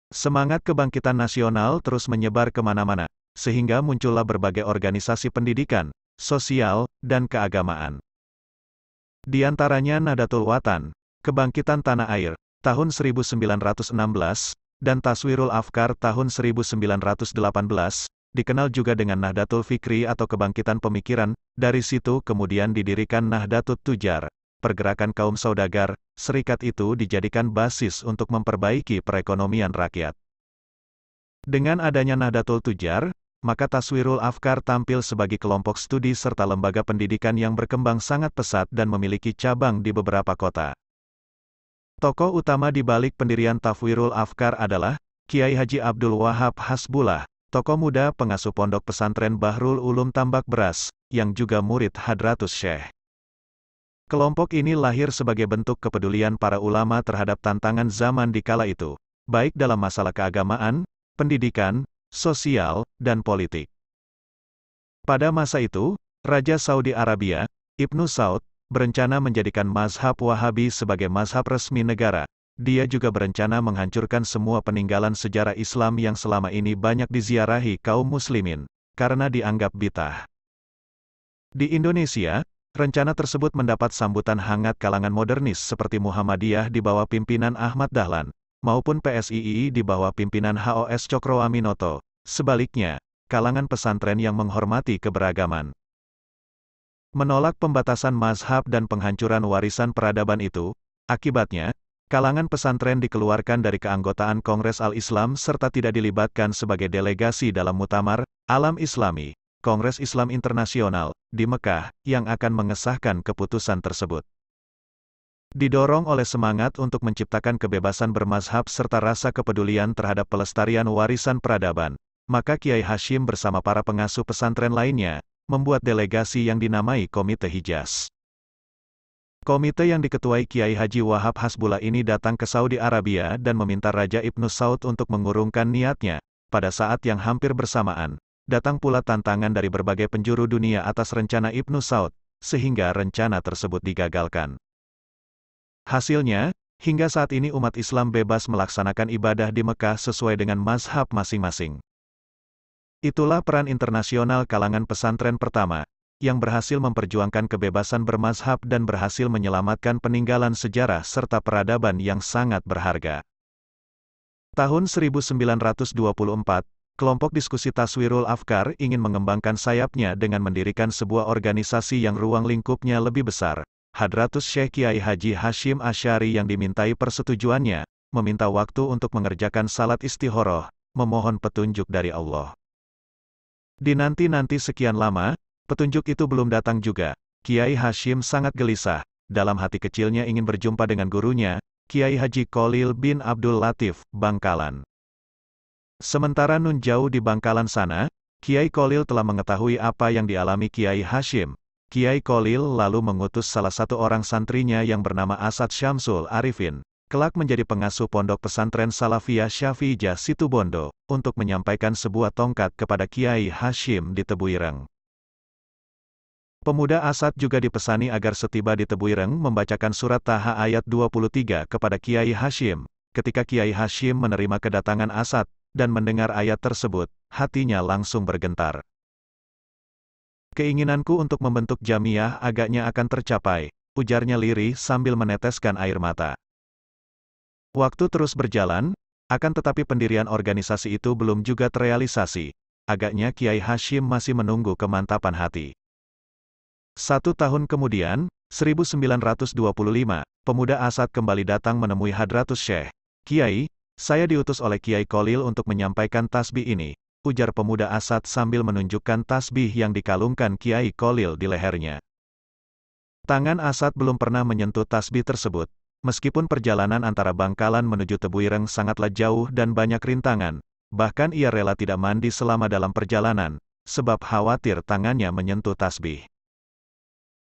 Semangat kebangkitan nasional terus menyebar kemana-mana, sehingga muncullah berbagai organisasi pendidikan, sosial, dan keagamaan. Di antaranya Nadatul Watan, Kebangkitan Tanah Air, tahun 1916, dan Taswirul Afkar tahun 1918, dikenal juga dengan Nahdlatul Fikri atau Kebangkitan Pemikiran, dari situ kemudian didirikan Nahdlatul Tujar pergerakan kaum saudagar, serikat itu dijadikan basis untuk memperbaiki perekonomian rakyat. Dengan adanya Nahdlatul Tujar, maka Taswirul Afkar tampil sebagai kelompok studi serta lembaga pendidikan yang berkembang sangat pesat dan memiliki cabang di beberapa kota. Tokoh utama di balik pendirian Tafwirul Afkar adalah Kiai Haji Abdul Wahab Hasbullah, tokoh muda pengasuh pondok pesantren Bahrul Ulum Tambak Beras, yang juga murid Hadratus Syekh. Kelompok ini lahir sebagai bentuk kepedulian para ulama terhadap tantangan zaman di kala itu, baik dalam masalah keagamaan, pendidikan, sosial, dan politik. Pada masa itu, Raja Saudi Arabia, Ibnu Saud, berencana menjadikan mazhab Wahabi sebagai mazhab resmi negara. Dia juga berencana menghancurkan semua peninggalan sejarah Islam yang selama ini banyak diziarahi kaum muslimin, karena dianggap bitah. Di Indonesia, Rencana tersebut mendapat sambutan hangat kalangan modernis seperti Muhammadiyah di bawah pimpinan Ahmad Dahlan, maupun PSII di bawah pimpinan HOS Cokro Aminoto. Sebaliknya, kalangan pesantren yang menghormati keberagaman. Menolak pembatasan mazhab dan penghancuran warisan peradaban itu, akibatnya, kalangan pesantren dikeluarkan dari keanggotaan Kongres Al-Islam serta tidak dilibatkan sebagai delegasi dalam Mutamar, Alam Islami, Kongres Islam Internasional, di Mekah, yang akan mengesahkan keputusan tersebut. Didorong oleh semangat untuk menciptakan kebebasan bermazhab serta rasa kepedulian terhadap pelestarian warisan peradaban, maka Kiai Hashim bersama para pengasuh pesantren lainnya, membuat delegasi yang dinamai Komite Hijaz. Komite yang diketuai Kiai Haji Wahab Hasbullah ini datang ke Saudi Arabia dan meminta Raja Ibnu Saud untuk mengurungkan niatnya, pada saat yang hampir bersamaan, datang pula tantangan dari berbagai penjuru dunia atas rencana Ibnu Saud, sehingga rencana tersebut digagalkan. Hasilnya, hingga saat ini umat Islam bebas melaksanakan ibadah di Mekah sesuai dengan mazhab masing-masing. Itulah peran internasional kalangan pesantren pertama, yang berhasil memperjuangkan kebebasan bermazhab dan berhasil menyelamatkan peninggalan sejarah serta peradaban yang sangat berharga. Tahun 1924, kelompok diskusi Taswirul Afkar ingin mengembangkan sayapnya dengan mendirikan sebuah organisasi yang ruang lingkupnya lebih besar. Hadratus Syekh Kiai Haji Hashim Ashari yang dimintai persetujuannya, meminta waktu untuk mengerjakan salat istihoroh, memohon petunjuk dari Allah. Di nanti nanti sekian lama, petunjuk itu belum datang juga. Kiai Hashim sangat gelisah, dalam hati kecilnya ingin berjumpa dengan gurunya, Kiai Haji Kolil bin Abdul Latif, Bangkalan. Sementara Nun jauh di bangkalan sana, Kiai Kolil telah mengetahui apa yang dialami Kiai Hashim. Kiai Kolil lalu mengutus salah satu orang santrinya yang bernama Asad Syamsul Arifin, kelak menjadi pengasuh pondok pesantren Salafiyah Syafi'ijah Situbondo, untuk menyampaikan sebuah tongkat kepada Kiai Hashim di Tebuireng. Pemuda Asad juga dipesani agar setiba di Tebuireng membacakan surat Taha ayat 23 kepada Kiai Hashim. Ketika Kiai Hashim menerima kedatangan Asad, dan mendengar ayat tersebut, hatinya langsung bergentar. Keinginanku untuk membentuk jamiah agaknya akan tercapai, ujarnya Liri sambil meneteskan air mata. Waktu terus berjalan, akan tetapi pendirian organisasi itu belum juga terrealisasi. Agaknya Kiai Hashim masih menunggu kemantapan hati. Satu tahun kemudian, 1925, pemuda Asad kembali datang menemui Hadratus Syekh. Kiai, saya diutus oleh Kiai Kolil untuk menyampaikan tasbih ini, ujar pemuda Asad sambil menunjukkan tasbih yang dikalungkan Kiai Kolil di lehernya. Tangan Asad belum pernah menyentuh tasbih tersebut, meskipun perjalanan antara Bangkalan menuju Tebuireng sangatlah jauh dan banyak rintangan, bahkan ia rela tidak mandi selama dalam perjalanan, sebab khawatir tangannya menyentuh tasbih.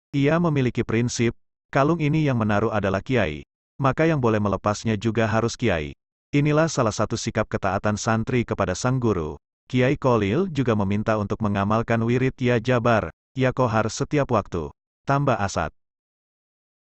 Ia memiliki prinsip, kalung ini yang menaruh adalah Kiai, maka yang boleh melepasnya juga harus Kiai, Inilah salah satu sikap ketaatan santri kepada sang guru. Kiai Kolil juga meminta untuk mengamalkan wirid Ya Jabar, Ya Kohar setiap waktu. Tambah Asad.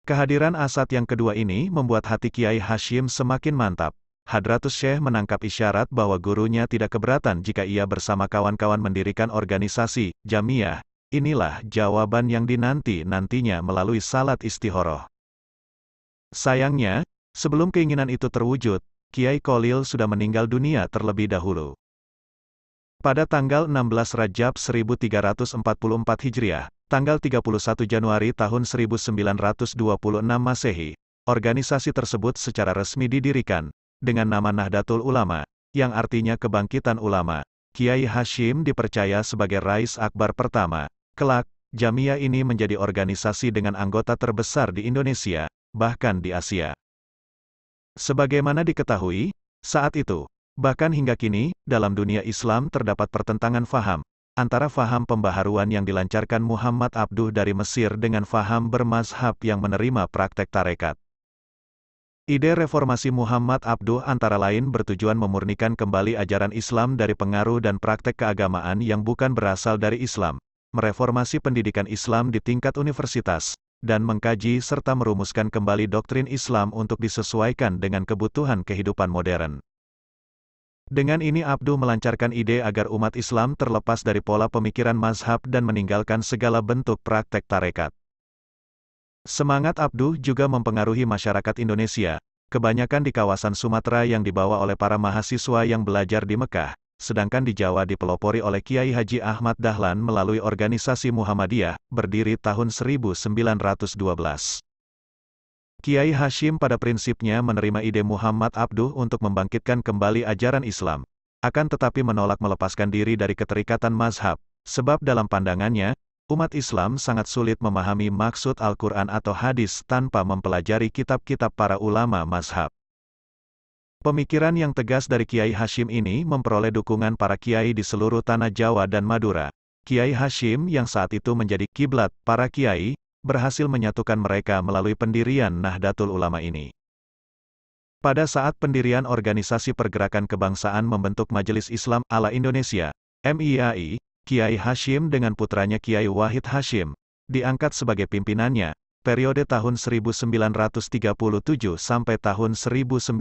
Kehadiran Asad yang kedua ini membuat hati Kiai Hashim semakin mantap. Hadratus Syekh menangkap isyarat bahwa gurunya tidak keberatan jika ia bersama kawan-kawan mendirikan organisasi, jamiah. Inilah jawaban yang dinanti-nantinya melalui salat istihoroh. Sayangnya, sebelum keinginan itu terwujud, Kiai Kolil sudah meninggal dunia terlebih dahulu. Pada tanggal 16 Rajab 1344 Hijriah, tanggal 31 Januari tahun 1926 Masehi, organisasi tersebut secara resmi didirikan, dengan nama Nahdlatul Ulama, yang artinya Kebangkitan Ulama. Kiai Hashim dipercaya sebagai Rais Akbar pertama. Kelak, Jamia ini menjadi organisasi dengan anggota terbesar di Indonesia, bahkan di Asia. Sebagaimana diketahui, saat itu, bahkan hingga kini, dalam dunia Islam terdapat pertentangan faham, antara faham pembaharuan yang dilancarkan Muhammad Abduh dari Mesir dengan faham bermazhab yang menerima praktek tarekat. Ide reformasi Muhammad Abduh antara lain bertujuan memurnikan kembali ajaran Islam dari pengaruh dan praktek keagamaan yang bukan berasal dari Islam, mereformasi pendidikan Islam di tingkat universitas, dan mengkaji serta merumuskan kembali doktrin Islam untuk disesuaikan dengan kebutuhan kehidupan modern. Dengan ini Abdul melancarkan ide agar umat Islam terlepas dari pola pemikiran mazhab dan meninggalkan segala bentuk praktek tarekat. Semangat Abdul juga mempengaruhi masyarakat Indonesia, kebanyakan di kawasan Sumatera yang dibawa oleh para mahasiswa yang belajar di Mekah, sedangkan di Jawa dipelopori oleh Kiai Haji Ahmad Dahlan melalui organisasi Muhammadiyah, berdiri tahun 1912. Kiai Hashim pada prinsipnya menerima ide Muhammad Abduh untuk membangkitkan kembali ajaran Islam, akan tetapi menolak melepaskan diri dari keterikatan mazhab, sebab dalam pandangannya, umat Islam sangat sulit memahami maksud Al-Quran atau hadis tanpa mempelajari kitab-kitab para ulama mazhab. Pemikiran yang tegas dari Kiai Hashim ini memperoleh dukungan para kiai di seluruh tanah Jawa dan Madura. Kiai Hashim yang saat itu menjadi kiblat para kiai, berhasil menyatukan mereka melalui pendirian Nahdlatul Ulama ini. Pada saat pendirian Organisasi Pergerakan Kebangsaan membentuk Majelis Islam ala Indonesia, MIAI, Kiai Hashim dengan putranya Kiai Wahid Hashim, diangkat sebagai pimpinannya, periode tahun 1937 sampai tahun 1942.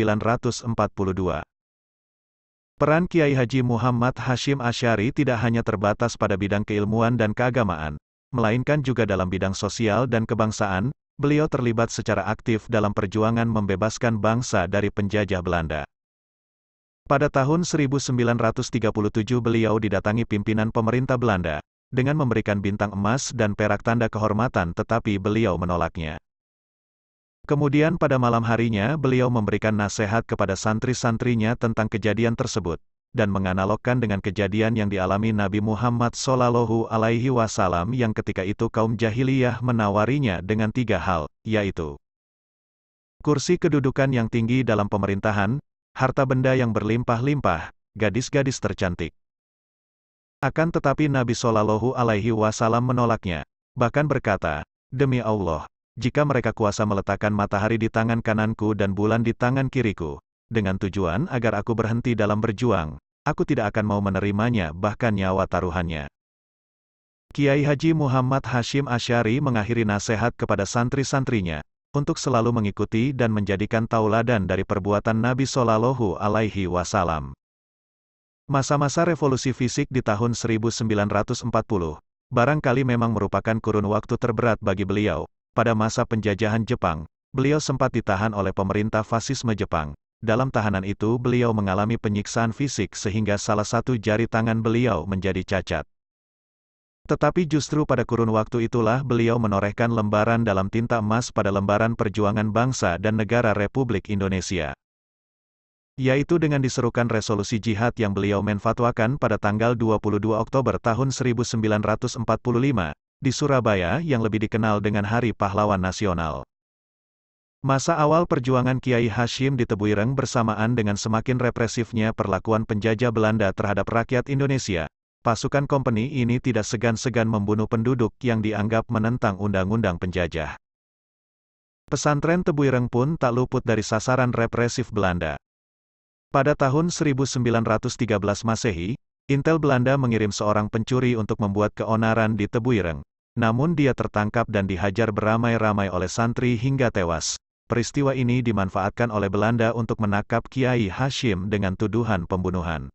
Peran Kiai Haji Muhammad Hashim Asyari tidak hanya terbatas pada bidang keilmuan dan keagamaan, melainkan juga dalam bidang sosial dan kebangsaan, beliau terlibat secara aktif dalam perjuangan membebaskan bangsa dari penjajah Belanda. Pada tahun 1937 beliau didatangi pimpinan pemerintah Belanda, dengan memberikan bintang emas dan perak tanda kehormatan tetapi beliau menolaknya. Kemudian pada malam harinya beliau memberikan nasihat kepada santri-santrinya tentang kejadian tersebut, dan menganalogkan dengan kejadian yang dialami Nabi Muhammad Sallallahu Alaihi Wasallam yang ketika itu kaum jahiliyah menawarinya dengan tiga hal, yaitu kursi kedudukan yang tinggi dalam pemerintahan, harta benda yang berlimpah-limpah, gadis-gadis tercantik. Akan tetapi Nabi Shallallahu Alaihi Wasallam menolaknya, bahkan berkata, demi Allah, jika mereka kuasa meletakkan matahari di tangan kananku dan bulan di tangan kiriku, dengan tujuan agar aku berhenti dalam berjuang, aku tidak akan mau menerimanya bahkan nyawa taruhannya. Kiai Haji Muhammad Hashim Ashari mengakhiri nasihat kepada santri-santrinya, untuk selalu mengikuti dan menjadikan tauladan dari perbuatan Nabi Shallallahu Alaihi Wasallam. Masa-masa revolusi fisik di tahun 1940, barangkali memang merupakan kurun waktu terberat bagi beliau. Pada masa penjajahan Jepang, beliau sempat ditahan oleh pemerintah fasisme Jepang. Dalam tahanan itu beliau mengalami penyiksaan fisik sehingga salah satu jari tangan beliau menjadi cacat. Tetapi justru pada kurun waktu itulah beliau menorehkan lembaran dalam tinta emas pada lembaran perjuangan bangsa dan negara Republik Indonesia yaitu dengan diserukan resolusi jihad yang beliau menfatwakan pada tanggal 22 Oktober tahun 1945, di Surabaya yang lebih dikenal dengan Hari Pahlawan Nasional. Masa awal perjuangan Kiai Hashim di Tebuireng bersamaan dengan semakin represifnya perlakuan penjajah Belanda terhadap rakyat Indonesia, pasukan kompeni ini tidak segan-segan membunuh penduduk yang dianggap menentang undang-undang penjajah. Pesantren Tebuireng pun tak luput dari sasaran represif Belanda. Pada tahun 1913 Masehi, Intel Belanda mengirim seorang pencuri untuk membuat keonaran di Tebuireng. Namun dia tertangkap dan dihajar beramai-ramai oleh santri hingga tewas. Peristiwa ini dimanfaatkan oleh Belanda untuk menangkap Kiai Hashim dengan tuduhan pembunuhan.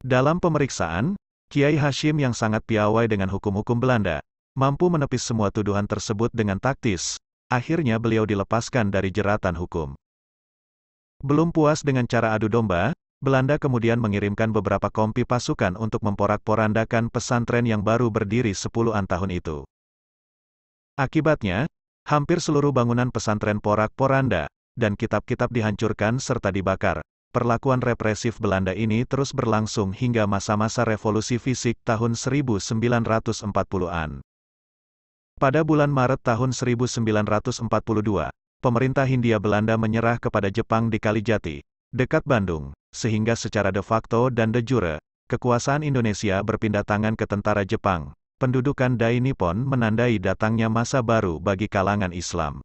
Dalam pemeriksaan, Kiai Hashim yang sangat piawai dengan hukum-hukum Belanda, mampu menepis semua tuduhan tersebut dengan taktis. Akhirnya beliau dilepaskan dari jeratan hukum. Belum puas dengan cara adu domba, Belanda kemudian mengirimkan beberapa kompi pasukan untuk memporak-porandakan pesantren yang baru berdiri 10-an tahun itu. Akibatnya, hampir seluruh bangunan pesantren porak-poranda, dan kitab-kitab dihancurkan serta dibakar. Perlakuan represif Belanda ini terus berlangsung hingga masa-masa revolusi fisik tahun 1940-an. Pada bulan Maret tahun 1942, pemerintah Hindia Belanda menyerah kepada Jepang di Kalijati, dekat Bandung, sehingga secara de facto dan de jure, kekuasaan Indonesia berpindah tangan ke tentara Jepang. Pendudukan Dai Nippon menandai datangnya masa baru bagi kalangan Islam.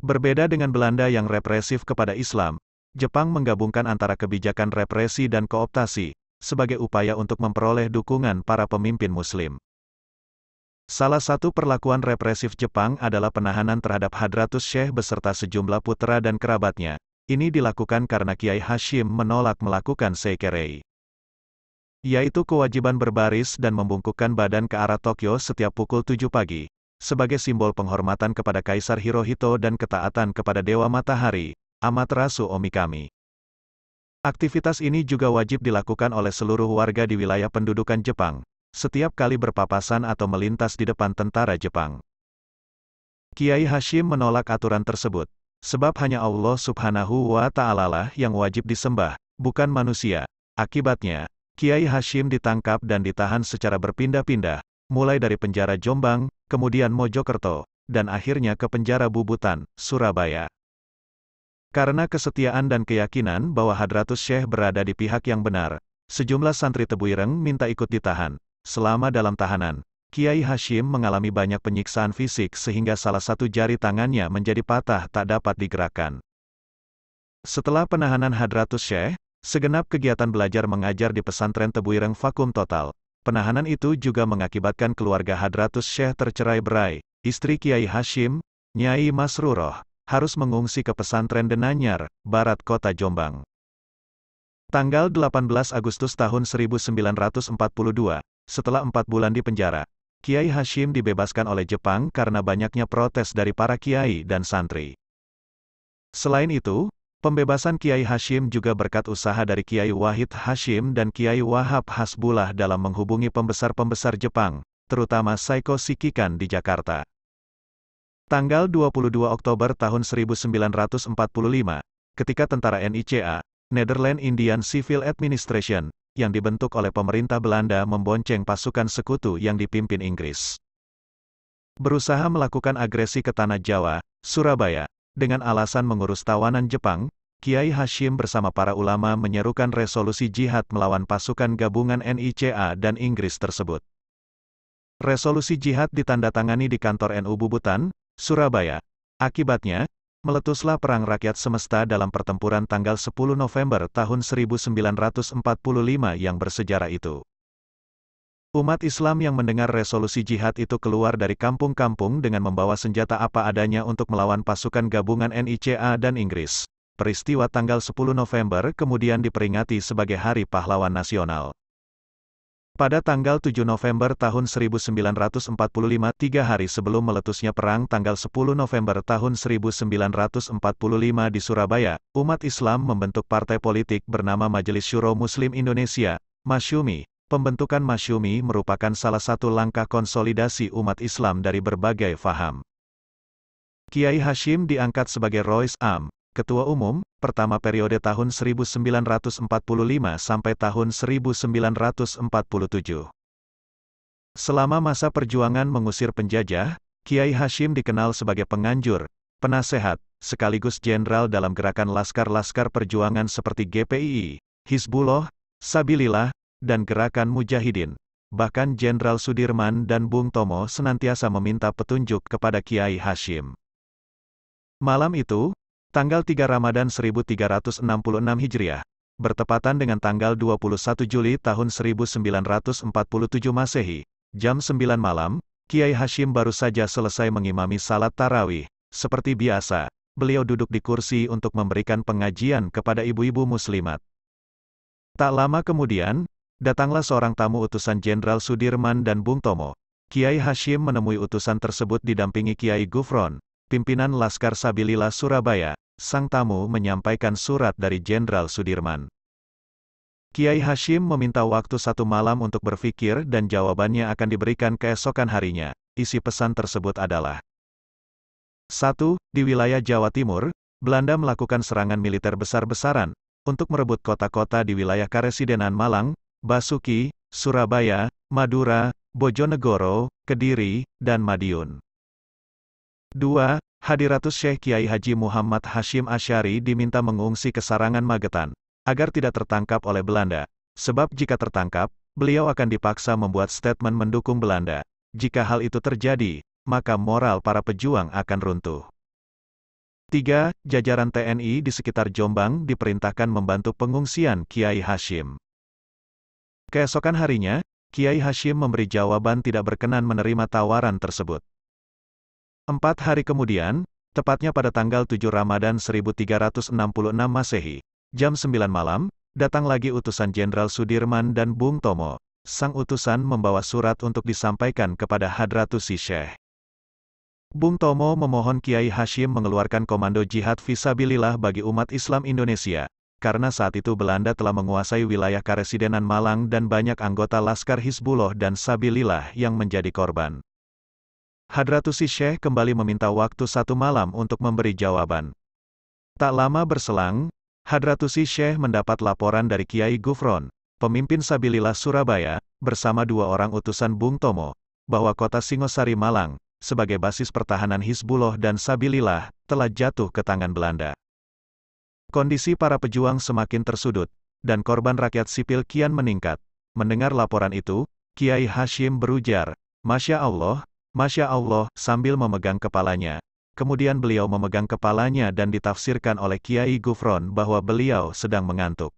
Berbeda dengan Belanda yang represif kepada Islam, Jepang menggabungkan antara kebijakan represi dan kooptasi, sebagai upaya untuk memperoleh dukungan para pemimpin Muslim. Salah satu perlakuan represif Jepang adalah penahanan terhadap Hadratus Syekh beserta sejumlah putra dan kerabatnya. Ini dilakukan karena Kiai Hashim menolak melakukan seikerei. Yaitu kewajiban berbaris dan membungkukkan badan ke arah Tokyo setiap pukul 7 pagi. Sebagai simbol penghormatan kepada Kaisar Hirohito dan ketaatan kepada Dewa Matahari, Amaterasu Omikami. Aktivitas ini juga wajib dilakukan oleh seluruh warga di wilayah pendudukan Jepang, setiap kali berpapasan atau melintas di depan tentara Jepang. Kiai Hashim menolak aturan tersebut, sebab hanya Allah subhanahu wa ta'ala lah yang wajib disembah, bukan manusia. Akibatnya, Kiai Hashim ditangkap dan ditahan secara berpindah-pindah, mulai dari penjara Jombang, kemudian Mojokerto, dan akhirnya ke penjara Bubutan, Surabaya. Karena kesetiaan dan keyakinan bahwa Hadratus Syekh berada di pihak yang benar, sejumlah santri Tebuireng minta ikut ditahan, Selama dalam tahanan, Kiai Hashim mengalami banyak penyiksaan fisik sehingga salah satu jari tangannya menjadi patah tak dapat digerakkan. Setelah penahanan Hadratus Syekh, segenap kegiatan belajar mengajar di pesantren Tebuireng vakum total. Penahanan itu juga mengakibatkan keluarga Hadratus Syekh tercerai berai, istri Kiai Hashim, Nyai Masruroh, harus mengungsi ke pesantren Denanyar, barat kota Jombang. Tanggal 18 Agustus tahun 1942, setelah empat bulan di penjara, Kiai Hashim dibebaskan oleh Jepang karena banyaknya protes dari para kiai dan santri. Selain itu, pembebasan Kiai Hashim juga berkat usaha dari Kiai Wahid Hashim dan Kiai Wahab Hasbullah dalam menghubungi pembesar-pembesar Jepang, terutama Saiko Sikikan di Jakarta. Tanggal 22 Oktober tahun 1945, ketika tentara NICA, Netherlands Indian Civil Administration, yang dibentuk oleh pemerintah Belanda membonceng pasukan sekutu yang dipimpin Inggris. Berusaha melakukan agresi ke Tanah Jawa, Surabaya, dengan alasan mengurus tawanan Jepang, Kiai Hashim bersama para ulama menyerukan resolusi jihad melawan pasukan gabungan NICA dan Inggris tersebut. Resolusi jihad ditandatangani di kantor NU Bubutan, Surabaya. Akibatnya, Meletuslah Perang Rakyat Semesta dalam pertempuran tanggal 10 November tahun 1945 yang bersejarah itu. Umat Islam yang mendengar resolusi jihad itu keluar dari kampung-kampung dengan membawa senjata apa adanya untuk melawan pasukan gabungan NICA dan Inggris. Peristiwa tanggal 10 November kemudian diperingati sebagai Hari Pahlawan Nasional. Pada tanggal 7 November tahun 1945, tiga hari sebelum meletusnya perang tanggal 10 November tahun 1945 di Surabaya, umat Islam membentuk partai politik bernama Majelis Syuro Muslim Indonesia, Masyumi. Pembentukan Masyumi merupakan salah satu langkah konsolidasi umat Islam dari berbagai faham. Kiai Hashim diangkat sebagai Royce Am, Ketua Umum, pertama periode tahun 1945 sampai tahun 1947. Selama masa perjuangan mengusir penjajah, Kiai Hashim dikenal sebagai penganjur, penasehat, sekaligus jenderal dalam gerakan laskar-laskar perjuangan seperti GPII, Hizbullah, Sabilillah, dan gerakan Mujahidin. Bahkan Jenderal Sudirman dan Bung Tomo senantiasa meminta petunjuk kepada Kiai Hashim. Malam itu, Tanggal 3 Ramadan 1366 Hijriah, bertepatan dengan tanggal 21 Juli tahun 1947 Masehi, jam 9 malam, Kiai Hashim baru saja selesai mengimami salat tarawih. Seperti biasa, beliau duduk di kursi untuk memberikan pengajian kepada ibu-ibu muslimat. Tak lama kemudian, datanglah seorang tamu utusan Jenderal Sudirman dan Bung Tomo. Kiai Hashim menemui utusan tersebut didampingi Kiai Gufron, pimpinan Laskar Sabilillah Surabaya, sang tamu menyampaikan surat dari Jenderal Sudirman. Kiai Hashim meminta waktu satu malam untuk berpikir dan jawabannya akan diberikan keesokan harinya. Isi pesan tersebut adalah 1. Di wilayah Jawa Timur, Belanda melakukan serangan militer besar-besaran, untuk merebut kota-kota di wilayah Karesidenan Malang, Basuki, Surabaya, Madura, Bojonegoro, Kediri, dan Madiun. 2. Hadiratus Syekh Kiai Haji Muhammad Hashim Asyari diminta mengungsi ke Sarangan Magetan, agar tidak tertangkap oleh Belanda. Sebab jika tertangkap, beliau akan dipaksa membuat statement mendukung Belanda. Jika hal itu terjadi, maka moral para pejuang akan runtuh. 3. Jajaran TNI di sekitar Jombang diperintahkan membantu pengungsian Kiai Hashim. Keesokan harinya, Kiai Hashim memberi jawaban tidak berkenan menerima tawaran tersebut. Empat hari kemudian, tepatnya pada tanggal 7 Ramadan 1366 Masehi, jam 9 malam, datang lagi utusan Jenderal Sudirman dan Bung Tomo. Sang utusan membawa surat untuk disampaikan kepada Hadratus Syekh. Bung Tomo memohon Kiai Hashim mengeluarkan komando jihad visabilillah bagi umat Islam Indonesia, karena saat itu Belanda telah menguasai wilayah Karesidenan Malang dan banyak anggota Laskar Hizbullah dan Sabilillah yang menjadi korban. Hadratusi Syekh kembali meminta waktu satu malam untuk memberi jawaban. Tak lama berselang, Hadratusi Syekh mendapat laporan dari Kiai Gufron, pemimpin Sabilillah Surabaya, bersama dua orang utusan Bung Tomo, bahwa kota Singosari Malang, sebagai basis pertahanan Hizbullah dan Sabilillah, telah jatuh ke tangan Belanda. Kondisi para pejuang semakin tersudut, dan korban rakyat sipil kian meningkat. Mendengar laporan itu, Kiai Hashim berujar, Masya Allah, Masya Allah, sambil memegang kepalanya. Kemudian beliau memegang kepalanya dan ditafsirkan oleh Kiai Gufron bahwa beliau sedang mengantuk.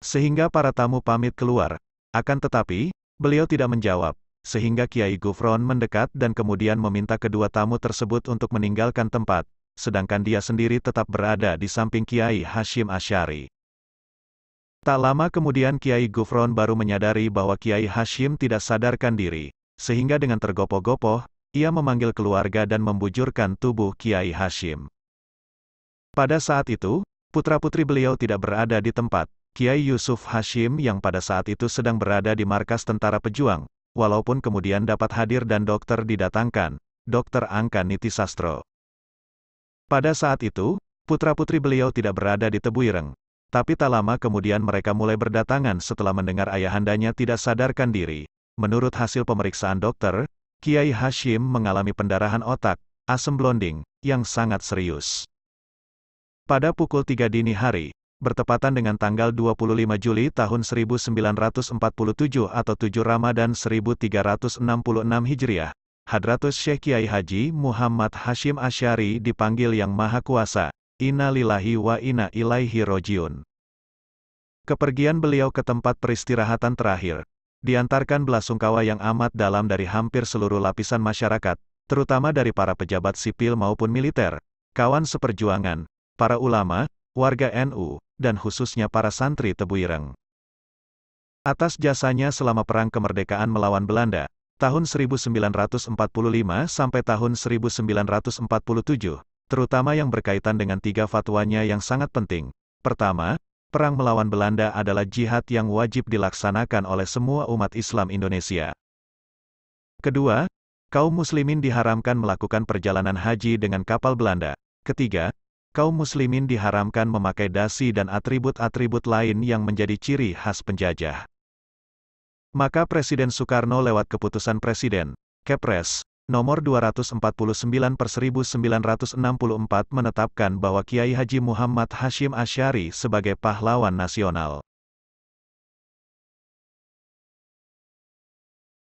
Sehingga para tamu pamit keluar. Akan tetapi, beliau tidak menjawab, sehingga Kiai Gufron mendekat dan kemudian meminta kedua tamu tersebut untuk meninggalkan tempat, sedangkan dia sendiri tetap berada di samping Kiai Hashim Ashari. Tak lama kemudian Kiai Gufron baru menyadari bahwa Kiai Hashim tidak sadarkan diri sehingga dengan tergopoh-gopoh, ia memanggil keluarga dan membujurkan tubuh Kiai Hashim. Pada saat itu, putra-putri beliau tidak berada di tempat, Kiai Yusuf Hashim yang pada saat itu sedang berada di markas tentara pejuang, walaupun kemudian dapat hadir dan dokter didatangkan, dokter Angka Niti Sastro. Pada saat itu, putra-putri beliau tidak berada di Tebuireng, tapi tak lama kemudian mereka mulai berdatangan setelah mendengar ayahandanya tidak sadarkan diri, menurut hasil pemeriksaan dokter, Kiai Hashim mengalami pendarahan otak, asam blonding, yang sangat serius. Pada pukul 3 dini hari, bertepatan dengan tanggal 25 Juli tahun 1947 atau 7 Ramadan 1366 Hijriah, Hadratus Syekh Kiai Haji Muhammad Hashim Asyari dipanggil Yang Maha Kuasa, Inna Lillahi wa Inna Ilaihi Rojiun. Kepergian beliau ke tempat peristirahatan terakhir, diantarkan belasungkawa yang amat dalam dari hampir seluruh lapisan masyarakat, terutama dari para pejabat sipil maupun militer, kawan seperjuangan, para ulama, warga NU, dan khususnya para santri Tebu Atas jasanya selama Perang Kemerdekaan melawan Belanda, tahun 1945 sampai tahun 1947, terutama yang berkaitan dengan tiga fatwanya yang sangat penting. Pertama, perang melawan Belanda adalah jihad yang wajib dilaksanakan oleh semua umat Islam Indonesia. Kedua, kaum muslimin diharamkan melakukan perjalanan haji dengan kapal Belanda. Ketiga, kaum muslimin diharamkan memakai dasi dan atribut-atribut lain yang menjadi ciri khas penjajah. Maka Presiden Soekarno lewat keputusan Presiden, Kepres, nomor 249 per 1964 menetapkan bahwa Kiai Haji Muhammad Hashim Asyari sebagai pahlawan nasional.